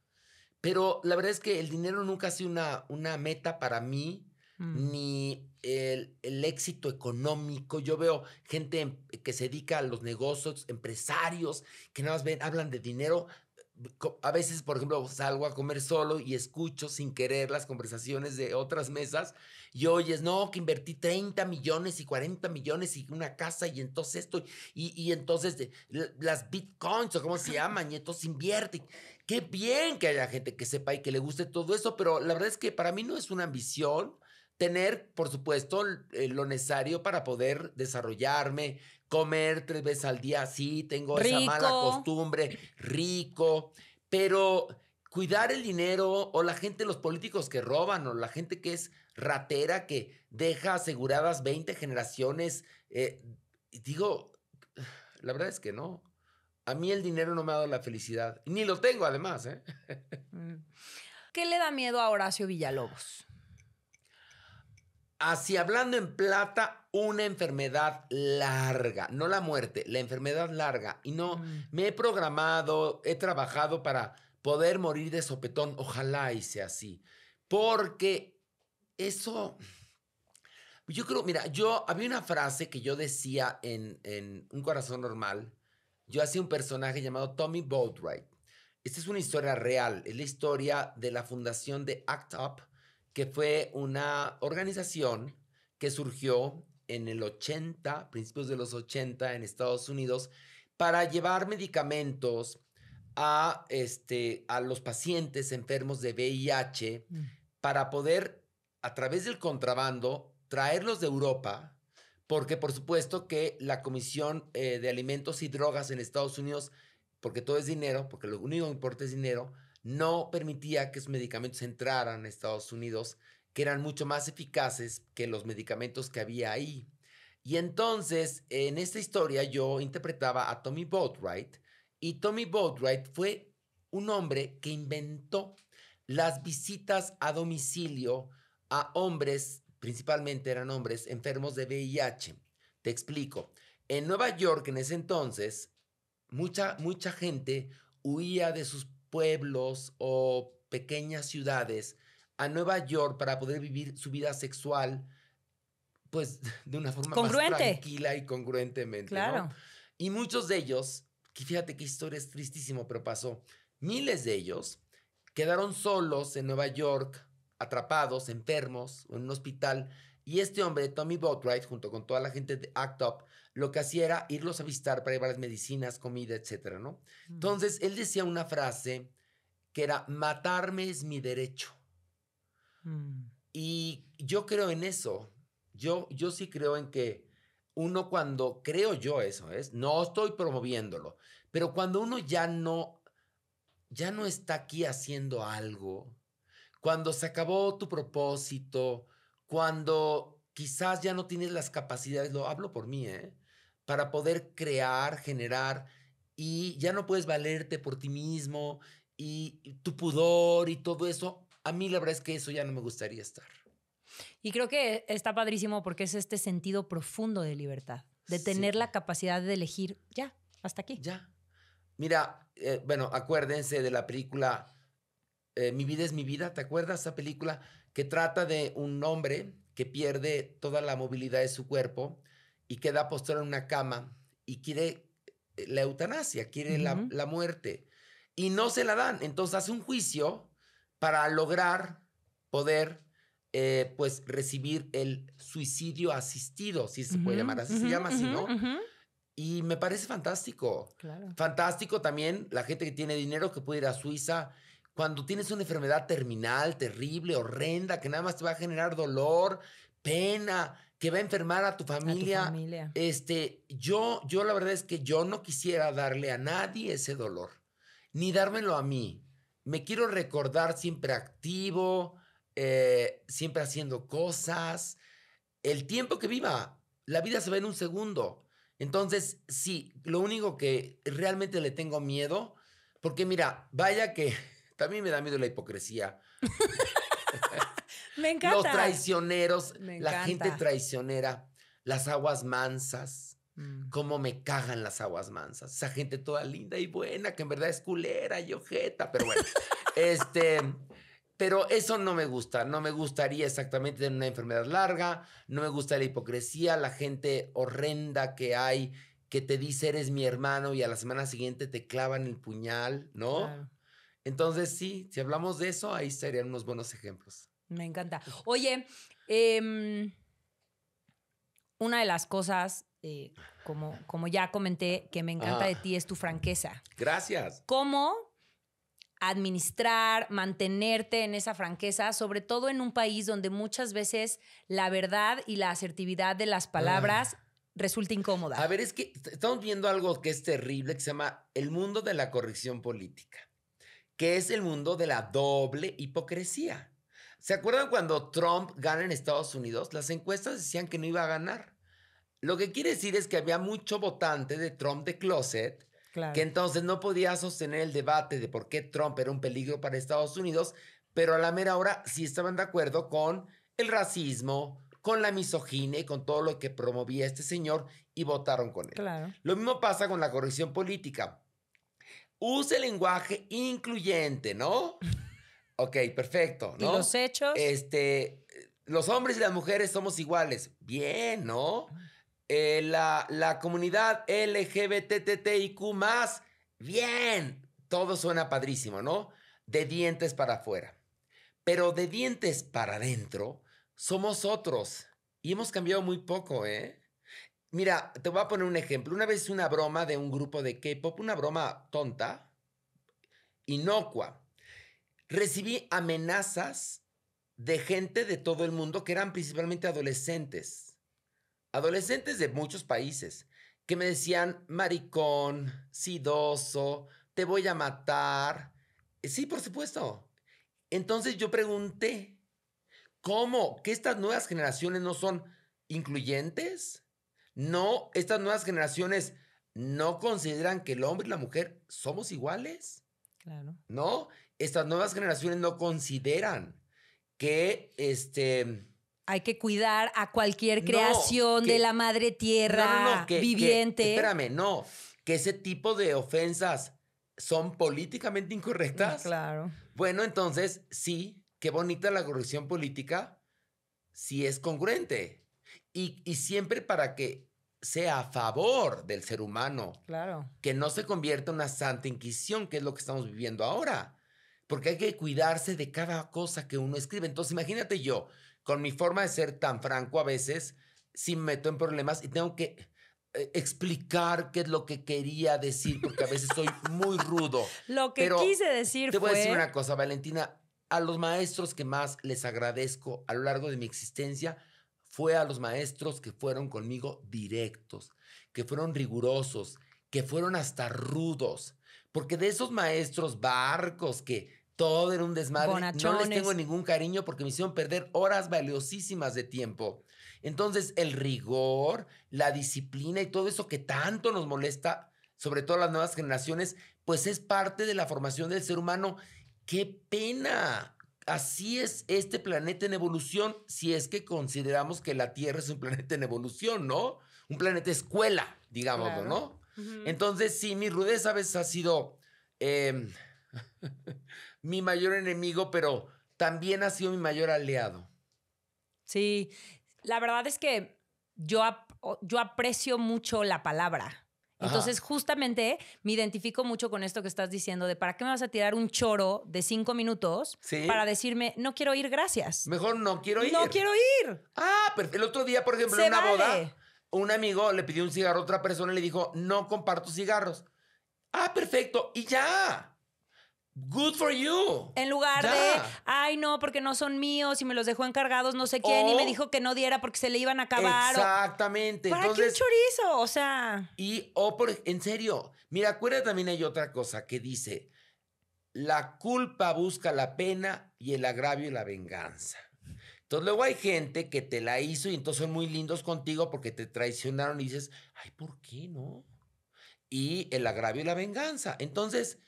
Pero la verdad es que el dinero nunca ha sido una, una meta para mí, mm. ni el, éxito económico. Yo veo gente em, que se dedica a los negocios, empresarios, que nada más ven, hablan de dinero, a veces, por ejemplo, salgo a comer solo y escucho sin querer las conversaciones de otras mesas y oyes, no, que invertí 30 millones y 40 millones y una casa y entonces esto, y, y entonces de, las bitcoins o cómo se llaman, y entonces invierte. Qué bien que haya gente que sepa y que le guste todo eso, pero la verdad es que para mí no es una ambición tener, por supuesto, eh, lo necesario para poder desarrollarme comer tres veces al día, sí, tengo esa mala costumbre, rico, pero cuidar el dinero o la gente, los políticos que roban o la gente que es ratera, que deja aseguradas 20 generaciones, eh, digo, la verdad es que no. A mí el dinero no me ha dado la felicidad, ni lo tengo además. ¿eh? Mm. ¿Qué le da miedo a Horacio Villalobos? Así hablando en plata, una enfermedad larga, no la muerte, la enfermedad larga. Y no, mm. me he programado, he trabajado para poder morir de sopetón, ojalá y sea así. Porque eso, yo creo, mira, yo, había una frase que yo decía en, en Un Corazón Normal, yo hacía un personaje llamado Tommy Boatwright. Esta es una historia real, es la historia de la fundación de ACT UP, que fue una organización que surgió en el 80, principios de los 80 en Estados Unidos, para llevar medicamentos a, este, a los pacientes enfermos de VIH mm. para poder, a través del contrabando, traerlos de Europa, porque por supuesto que la Comisión eh, de Alimentos y Drogas en Estados Unidos, porque todo es dinero, porque lo único que importa es dinero, no permitía que sus medicamentos entraran a Estados Unidos, que eran mucho más eficaces que los medicamentos que había ahí. Y entonces, en esta historia yo interpretaba a Tommy Boatwright y Tommy Boatwright fue un hombre que inventó las visitas a domicilio a hombres, principalmente eran hombres enfermos de VIH. Te explico. En Nueva York en ese entonces, mucha mucha gente huía de sus pueblos o pequeñas ciudades a Nueva York para poder vivir su vida sexual, pues de una forma Congruente. más tranquila y congruentemente. Y muchos de ellos, que fíjate qué historia es tristísimo, pero pasó. Miles de ellos quedaron solos en Nueva York, atrapados, enfermos, en un hospital, y este hombre, Tommy Boatwright, junto con toda la gente de Act Up, lo que hacía era irlos a visitar para llevarles medicinas, comida, etcétera, ¿no? Mm. Entonces, él decía una frase que era, matarme es mi derecho. Mm. Y yo creo en eso. Yo, yo sí creo en que uno cuando, creo yo eso, es, ¿eh? no estoy promoviéndolo, pero cuando uno ya no, ya no está aquí haciendo algo, cuando se acabó tu propósito, cuando quizás ya no tienes las capacidades, lo hablo por mí, ¿eh? para poder crear, generar, y ya no puedes valerte por ti mismo, y, tu pudor y todo eso, a mí la verdad es que eso ya no me gustaría estar. Y creo que está padrísimo porque es este sentido profundo de libertad, de tener la capacidad de elegir ya, hasta aquí. Ya. Mira, eh, bueno, acuérdense de la película eh, Mi vida es mi vida, ¿te acuerdas esa película? que trata de un hombre que pierde toda la movilidad de su cuerpo y queda postrado en una cama y quiere eh, la eutanasia, quiere la, muerte. Y no se la dan. Entonces hace un juicio para lograr poder eh, pues recibir el suicidio asistido, si se puede llamar así, llama ¿no? Y me parece fantástico. Fantástico también la gente que tiene dinero que puede ir a Suiza cuando tienes una enfermedad terminal, terrible, horrenda, que nada más te va a generar dolor, pena, que va a enfermar a tu familia. familia. Este, yo, yo la verdad es que yo no quisiera darle a nadie ese dolor, ni dármelo a mí. Me quiero recordar siempre activo, eh, siempre haciendo cosas. El tiempo que viva, la vida se va en un segundo. Entonces, sí, lo único que realmente le tengo miedo, porque mira, vaya que también me da miedo la hipocresía. me encanta. Los traicioneros, la gente traicionera, las aguas mansas. Mm. Cómo me cagan las aguas mansas. Esa gente toda linda y buena, que en verdad es culera y ojeta, pero bueno. este, pero eso no me gusta, no me gustaría exactamente tener una enfermedad larga, no me gusta la hipocresía, la gente horrenda que hay que te dice eres mi hermano y a la semana siguiente te clavan el puñal, ¿no? Entonces, sí, si hablamos de eso, ahí serían unos buenos ejemplos. Me encanta. Oye, em, una de las cosas, eh, como, como ya comenté, que me encanta ah. de ti es tu franqueza. Gracias. ¿Cómo administrar, mantenerte en esa franqueza, sobre todo en un país donde muchas veces la verdad y la asertividad de las palabras ah. resulta incómoda? A ver, es que estamos viendo algo que es terrible, que se llama el mundo de la corrección política que es el mundo de la doble hipocresía. ¿Se acuerdan cuando Trump gana en Estados Unidos? Las encuestas decían que no iba a ganar. Lo que quiere decir es que había mucho votante de Trump de closet que entonces no podía sostener el debate de por qué Trump era un peligro para Estados Unidos, pero a la mera hora sí estaban de acuerdo con el racismo, con la misoginia y con todo lo que promovía este señor y votaron con él. Lo mismo pasa con la corrección política. Use lenguaje incluyente, ¿no? Ok, perfecto, ¿no? ¿Y los hechos? Este, los hombres y las mujeres somos iguales. Bien, ¿no? Eh, la, la, comunidad LGBTTIQ más, bien. Todo suena padrísimo, ¿no? De dientes para afuera. Pero de dientes para adentro, somos otros. Y hemos cambiado muy poco, ¿eh? Mira, te voy a poner un ejemplo. Una vez una broma de un grupo de K-pop, una broma tonta, inocua. Recibí amenazas de gente de todo el mundo que eran principalmente adolescentes. Adolescentes de muchos países que me decían maricón, sidoso, te voy a matar. Eh, sí, por supuesto. Entonces yo pregunté, ¿cómo? ¿Que estas nuevas generaciones no son incluyentes? No, estas nuevas generaciones no consideran que el hombre y la mujer somos iguales. Claro. No, estas nuevas generaciones no consideran que este hay que cuidar a cualquier creación de la madre tierra viviente. espérame, no, que ese tipo de ofensas son políticamente incorrectas. Claro. Bueno, entonces sí, qué bonita la corrección política si es congruente. Y, y, siempre para que sea a favor del ser humano. Claro. Que no se convierta en una santa inquisición, que es lo que estamos viviendo ahora. Porque hay que cuidarse de cada cosa que uno escribe. Entonces, imagínate yo, con mi forma de ser tan franco a veces, si me meto en problemas y tengo que eh, explicar qué es lo que quería decir, porque a veces soy muy rudo. lo que quise decir te voy a decir una cosa, Valentina. A los maestros que más les agradezco a lo largo de mi existencia fue a los maestros que fueron conmigo directos, que fueron rigurosos, que fueron hasta rudos, porque de esos maestros barcos que todo era un desmadre, no les tengo ningún cariño porque me hicieron perder horas valiosísimas de tiempo. Entonces, el rigor, la disciplina y todo eso que tanto nos molesta, sobre todo a las nuevas generaciones, pues es parte de la formación del ser humano. ¡Qué pena! Así es este planeta en evolución, si es que consideramos que la Tierra es un planeta en evolución, ¿no? Un planeta escuela, digamos, ¿no? Entonces, sí, mi rudeza a veces ha sido em, mi mayor enemigo, pero también ha sido mi mayor aliado. Sí, la verdad es que yo, yo aprecio mucho la palabra. Entonces, justamente me identifico mucho con esto que estás diciendo de para qué me vas a tirar un choro de cinco minutos para decirme, no quiero ir, gracias. Mejor no quiero ir. No quiero ir. Ah, pero el otro día, por ejemplo, en una boda, un amigo le pidió un cigarro a otra persona y le dijo, no comparto cigarros. Ah, perfecto. Y ya. Good for you. En lugar de, ay, no, porque no son míos y me los dejó encargados no sé quién y me dijo que no diera porque se le iban a acabar. Exactamente. ¿Para qué chorizo? O sea. Y, o por, en serio, mira, acuérdate también hay otra cosa que dice, la culpa busca la pena y el agravio y la venganza. Entonces luego hay gente que te la hizo y entonces son muy lindos contigo porque te traicionaron y dices, ay, ¿por qué no? Y el agravio y la venganza. Entonces...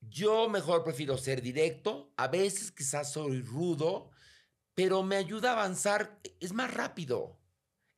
Yo mejor prefiero ser directo, a veces quizás soy rudo, pero me ayuda a avanzar, e, es más rápido.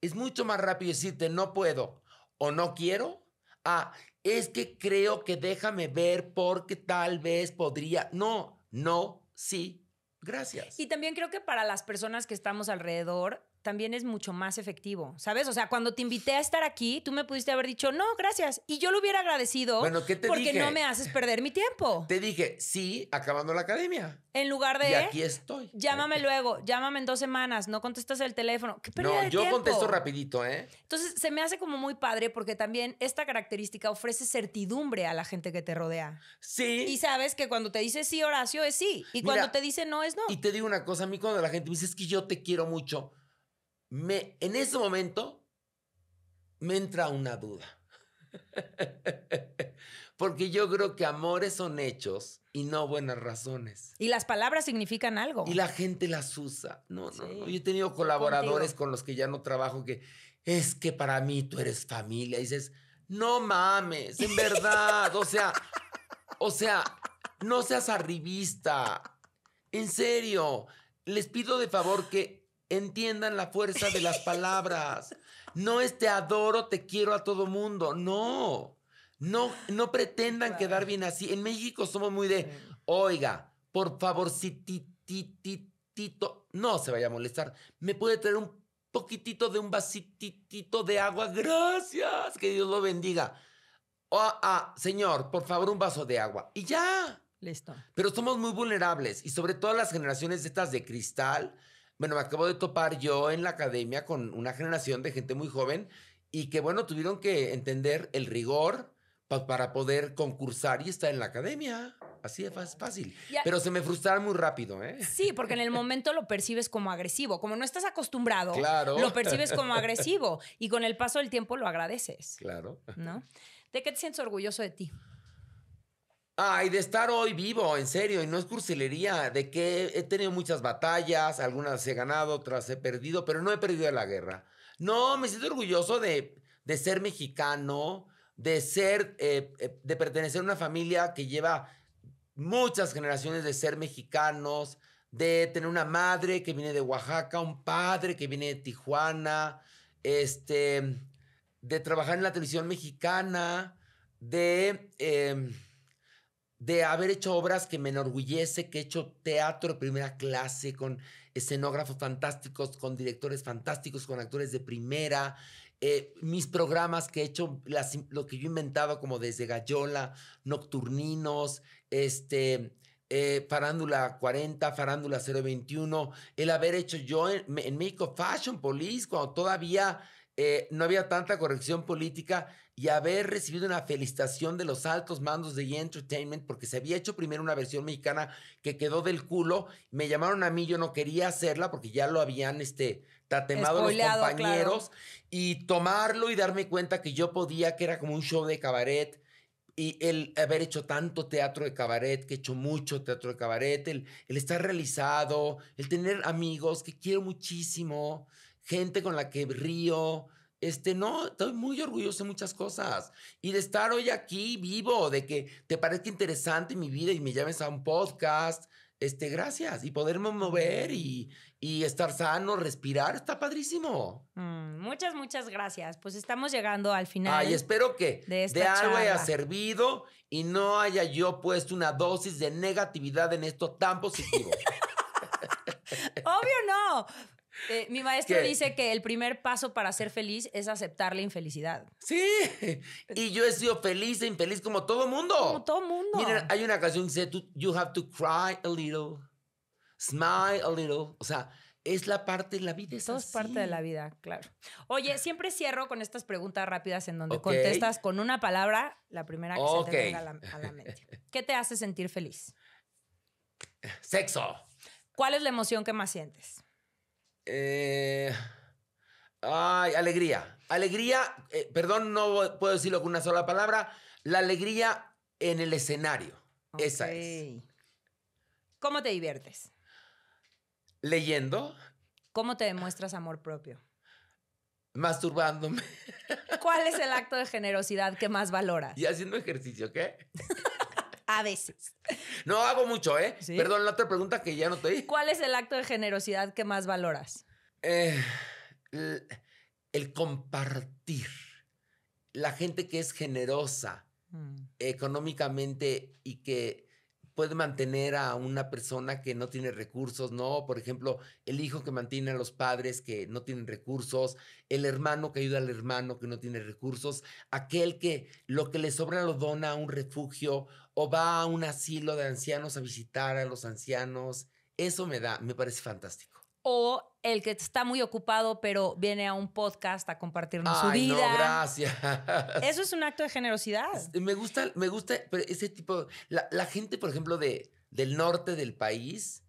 Es mucho más rápido decirte no puedo o no quiero. Ah, es que creo que déjame ver porque tal vez podría. No, no, sí, Gracias. Y también creo que para las personas que estamos alrededor, también es mucho más efectivo, ¿sabes? O sea, cuando te invité a estar aquí, tú me pudiste haber dicho, no, gracias. Y yo lo hubiera agradecido porque no me haces perder mi tiempo. Te dije, sí, acabando la academia. En lugar de... Y aquí estoy. Llámame luego, llámame en dos semanas, no contestas el teléfono. ¿Qué pérdida no, yo contesto rapidito, ¿eh? Entonces, se me hace como muy padre porque también esta característica ofrece certidumbre a la gente que te rodea. Sí. Y sabes que cuando te dice sí, Horacio, es sí. Y cuando te dice no, es no. Y te digo una cosa, a mí cuando la gente me dice, es que yo te quiero mucho en ese momento me entra una duda. Porque yo creo que amores son hechos y no buenas razones. Y las palabras significan algo. Y la gente las usa. No, no, Yo he tenido colaboradores con los que ya no trabajo que es que para mí tú eres familia. Y dices, no mames, en verdad. o sea, o sea, no seas arribista. En serio, les pido de favor que Entiendan la fuerza de las palabras. No es te adoro, te quiero a todo mundo. No. No, no pretendan quedar bien así. En México somos muy de, oiga, por favor, si ti, no se vaya a molestar. ¿Me puede traer un poquitito de un vasitito de agua? Gracias. Que Dios lo bendiga. ah, señor, por favor, un vaso de agua. Y ya. Listo. Pero somos muy vulnerables y sobre todo las generaciones estas de cristal bueno, me acabo de topar yo en la academia con una generación de gente muy joven y que, bueno, tuvieron que entender el rigor para poder concursar y estar en la academia. Así de fácil. Pero se me frustraron muy rápido, ¿eh? Sí, porque en el momento lo percibes como agresivo. Como no estás acostumbrado, lo percibes como agresivo. Y con el paso del tiempo lo agradeces. Claro. ¿No? ¿De qué te sientes orgulloso de ti? Ay, de estar hoy vivo, en serio, y no es cursilería, de que he tenido muchas batallas, algunas he ganado, otras he perdido, pero no he perdido la guerra. No, me siento orgulloso de, ser mexicano, de ser, eh, eh, de pertenecer a una familia que lleva muchas generaciones de ser mexicanos, de tener una madre que viene de Oaxaca, un padre que viene de Tijuana, este, de trabajar en la televisión mexicana, de... Em, de haber hecho obras que me enorgullece, que he hecho teatro de primera clase, con escenógrafos fantásticos, con directores fantásticos, con actores de primera, eh, mis programas que he hecho, las, lo que yo inventaba como desde Gallola, Nocturninos, este, eh, Farándula 40, Farándula 021, el haber hecho yo en, México Fashion Police, cuando todavía eh, no había tanta corrección política, y haber recibido una felicitación de los altos mandos de e! Entertainment porque se había hecho primero una versión mexicana que quedó del culo. Me llamaron a mí, yo no quería hacerla porque ya lo habían este, tatemado los compañeros. Y tomarlo y darme cuenta que yo podía, que era como un show de cabaret. Y el haber hecho tanto teatro de cabaret, que he hecho mucho teatro de cabaret, el, el estar realizado, el tener amigos que quiero muchísimo, gente con la que río, este, no, estoy muy orgulloso de muchas cosas. Y de estar hoy aquí vivo, de que te parezca interesante mi vida y me llames a un podcast. Este, gracias. Y poderme mover y, estar sano, respirar, está padrísimo. Mm, muchas, muchas gracias. Pues estamos llegando al final. Ay, espero que de, de algo haya servido y no haya yo puesto una dosis de negatividad en esto tan positivo. Obvio no, eh, mi maestro dice que el primer paso para ser feliz es aceptar la infelicidad. Sí. Y yo he sido feliz e infeliz como todo mundo. Como todo mundo. Mira, hay una canción que dice, you have to cry a little, smile a little. O sea, es la parte de la vida. Es es parte de la vida, claro. Oye, ah. siempre cierro con estas preguntas rápidas en donde contestas con una palabra, la primera que se te venga a la, mente. ¿Qué te hace sentir feliz? Sexo. ¿Cuál es la emoción que más sientes? Eh, ay, alegría. Alegría, eh, perdón, no puedo decirlo con una sola palabra. La alegría en el escenario. Esa es. ¿Cómo te diviertes? Leyendo. ¿Cómo te demuestras amor propio? Masturbándome. ¿Cuál es el acto de generosidad que más valoras? Y haciendo ejercicio, ¿qué? A veces. No hago mucho, ¿eh? Perdón, la otra pregunta que ya no te di. ¿Cuál es el acto de generosidad que más valoras? Eh, el, compartir. La gente que es generosa mm. económicamente y que puede mantener a una persona que no tiene recursos, ¿no? Por ejemplo, el hijo que mantiene a los padres que no tienen recursos, el hermano que ayuda al hermano que no tiene recursos, aquel que lo que le sobra lo dona a un refugio o va a un asilo de ancianos a visitar a los ancianos. Eso me da, me parece fantástico o el que está muy ocupado pero viene a un podcast a compartirnos su vida. No, gracias. Eso es un acto de generosidad. Me gusta, me gusta, ese tipo, la, la gente, por ejemplo, de, del norte del país,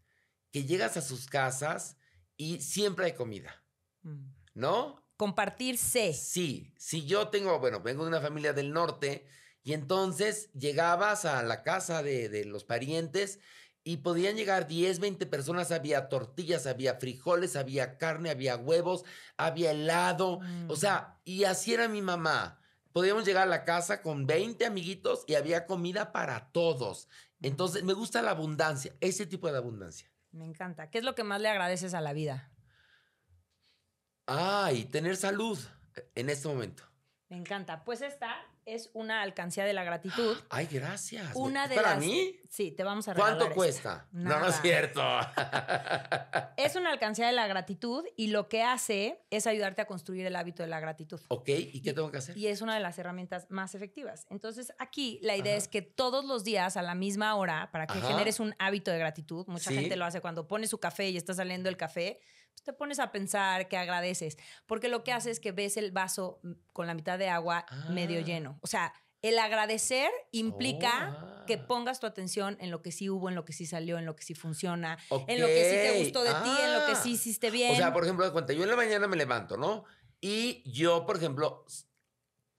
que llegas a sus casas y siempre hay comida, mm. ¿no? Compartirse. Sí, si yo tengo, bueno, vengo de una familia del norte y entonces llegabas a la casa de, de los parientes y podían llegar 10, 20 personas, había tortillas, había frijoles, había carne, había huevos, había helado, o mm. sea, y así era mi mamá. Podíamos llegar a la casa con 20 amiguitos y había comida para todos. Entonces, me gusta la abundancia, ese tipo de abundancia. Me encanta. ¿Qué es lo que más le agradeces a la vida? Ay, tener salud eh, en este momento. Me encanta. Pues está es una alcancía de la gratitud. Ay, gracias. Una de ¿Para mí? Sí, te vamos a regalar. ¿Cuánto cuesta? No, no es cierto. es una alcancía de la gratitud y lo que hace es ayudarte a construir el hábito de la gratitud. Ok, ¿y qué tengo que hacer? Y es una de las herramientas más efectivas. Entonces, aquí la idea es que todos los días a la misma hora, para que generes un hábito de gratitud, mucha gente lo hace cuando pone su café y está saliendo el café, te pones a pensar, que agradeces, porque lo que hace es que ves el vaso mm, con la mitad de agua medio ah. lleno. O sea, el agradecer implica oh, que ah. pongas tu atención en lo que sí hubo, en lo que sí salió, en lo que sí funciona, en lo que sí te gustó de ti, en lo que sí ah. hiciste bien. O sea, por ejemplo, cuando yo en la mañana me levanto, ¿no? Y yo, por ejemplo,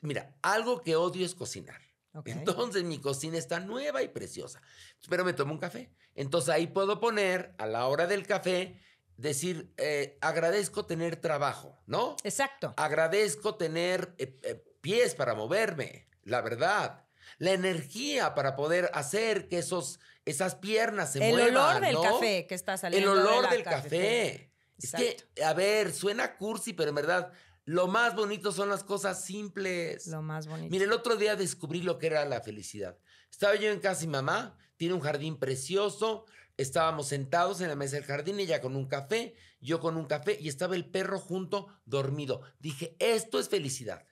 mira, algo que odio es cocinar. Entonces mi cocina está nueva y preciosa. Pero me tomo un café. Entonces ahí puedo poner a la hora del café decir, eh, agradezco tener trabajo, ¿no? Exacto. Agradezco tener eh, eh, pies para moverme, la verdad. La energía para poder hacer que esos, esas piernas se muevan. El olor del café que está saliendo. El olor del café. Es que, a ver, suena cursi, pero en verdad, lo más bonito son las cosas simples. Lo más bonito. Mire, el otro día descubrí lo que era la felicidad. Estaba yo en casa y mamá, tiene un jardín precioso, Estábamos sentados en la mesa del jardín, ella con un café, yo con un café y estaba el perro junto dormido. Dije, esto es felicidad.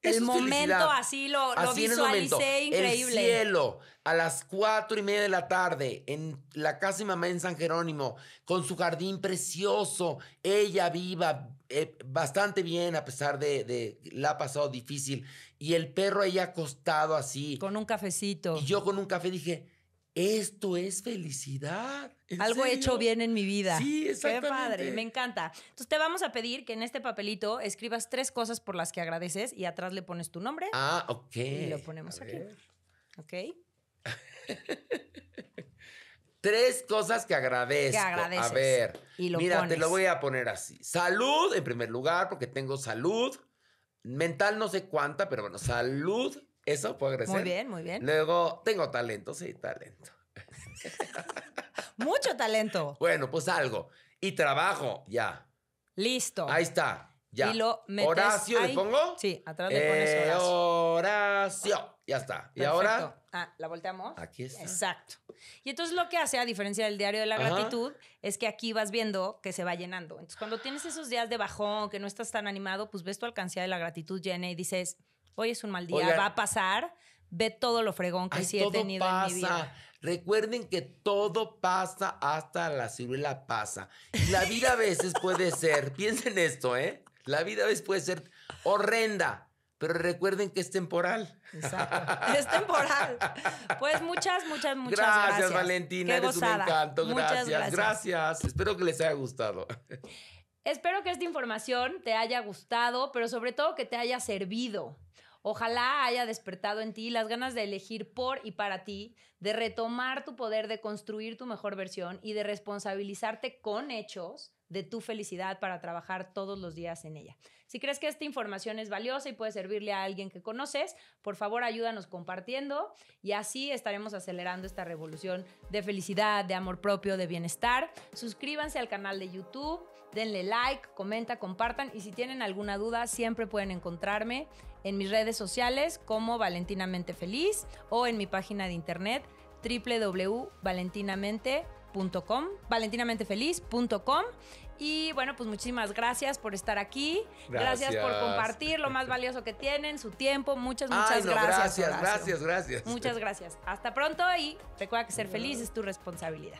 el momento así lo, lo visualicé increíble. El cielo, a las cuatro y media de la tarde, en la casa de mamá en San Jerónimo, con su jardín precioso, ella viva, eh, bastante bien, a pesar de, la ha pasado difícil, y el perro ahí acostado así. Con un cafecito. Y yo con un café dije, esto es felicidad. Algo hecho bien en mi vida. Sí, exactamente. Qué padre, me encanta. Entonces te vamos a pedir que en este papelito escribas tres cosas por las que agradeces y atrás le pones tu nombre. Ah, ok. Y lo ponemos aquí. Ok. tres cosas que agradezco. Que agradeces. A ver. Y mira, te lo voy a poner así. Salud, en primer lugar, porque tengo salud. Mental no sé cuánta, pero bueno, salud eso puede crecer. Muy bien, muy bien. Luego, tengo talento, sí, talento. Mucho talento. Bueno, pues algo. Y trabajo, ya. Listo. Ahí está. Ya. Y lo metes Horacio, pongo? Sí, atrás le pones eh, Horacio. Horacio. Ya está. Y ahora. Ah, la volteamos. Aquí está. Exacto. Y entonces lo que hace, a diferencia del diario de la gratitud, es que aquí vas viendo que se va llenando. Entonces, cuando tienes esos días de bajón, que no estás tan animado, pues ves tu alcancía de la gratitud llena y dices, hoy es un mal día, va a pasar, ve todo lo fregón que si sí he tenido en mi vida. Recuerden que todo pasa hasta la ciruela pasa. La vida a veces puede ser, piensen esto, ¿eh? La vida a veces puede ser horrenda. Pero recuerden que es temporal. Exacto. Es temporal. Pues muchas, muchas, muchas gracias. Gracias, Valentina. eres un encanto. gracias. Gracias. Espero que les haya gustado. Espero que esta información te haya gustado, pero sobre todo que te haya servido. Ojalá haya despertado en ti las ganas de elegir por y para ti, de retomar tu poder, de construir tu mejor versión y de responsabilizarte con hechos de tu felicidad para trabajar todos los días en ella. Si crees que esta información es valiosa y puede servirle a alguien que conoces, por favor ayúdanos compartiendo y así estaremos acelerando esta revolución de felicidad, de amor propio, de bienestar. Suscríbanse al canal de YouTube, denle like, comenta, compartan y si tienen alguna duda siempre pueden encontrarme en mis redes sociales como Valentinamente Feliz o en mi página de internet www.valentinamente.com, valentinamentefeliz.com. Y bueno, pues muchísimas gracias por estar aquí. Gracias, por compartir lo más valioso que tienen, su tiempo. Muchas, muchas gracias. Gracias, gracias, gracias. Muchas gracias. Hasta pronto y recuerda que ser feliz es tu responsabilidad.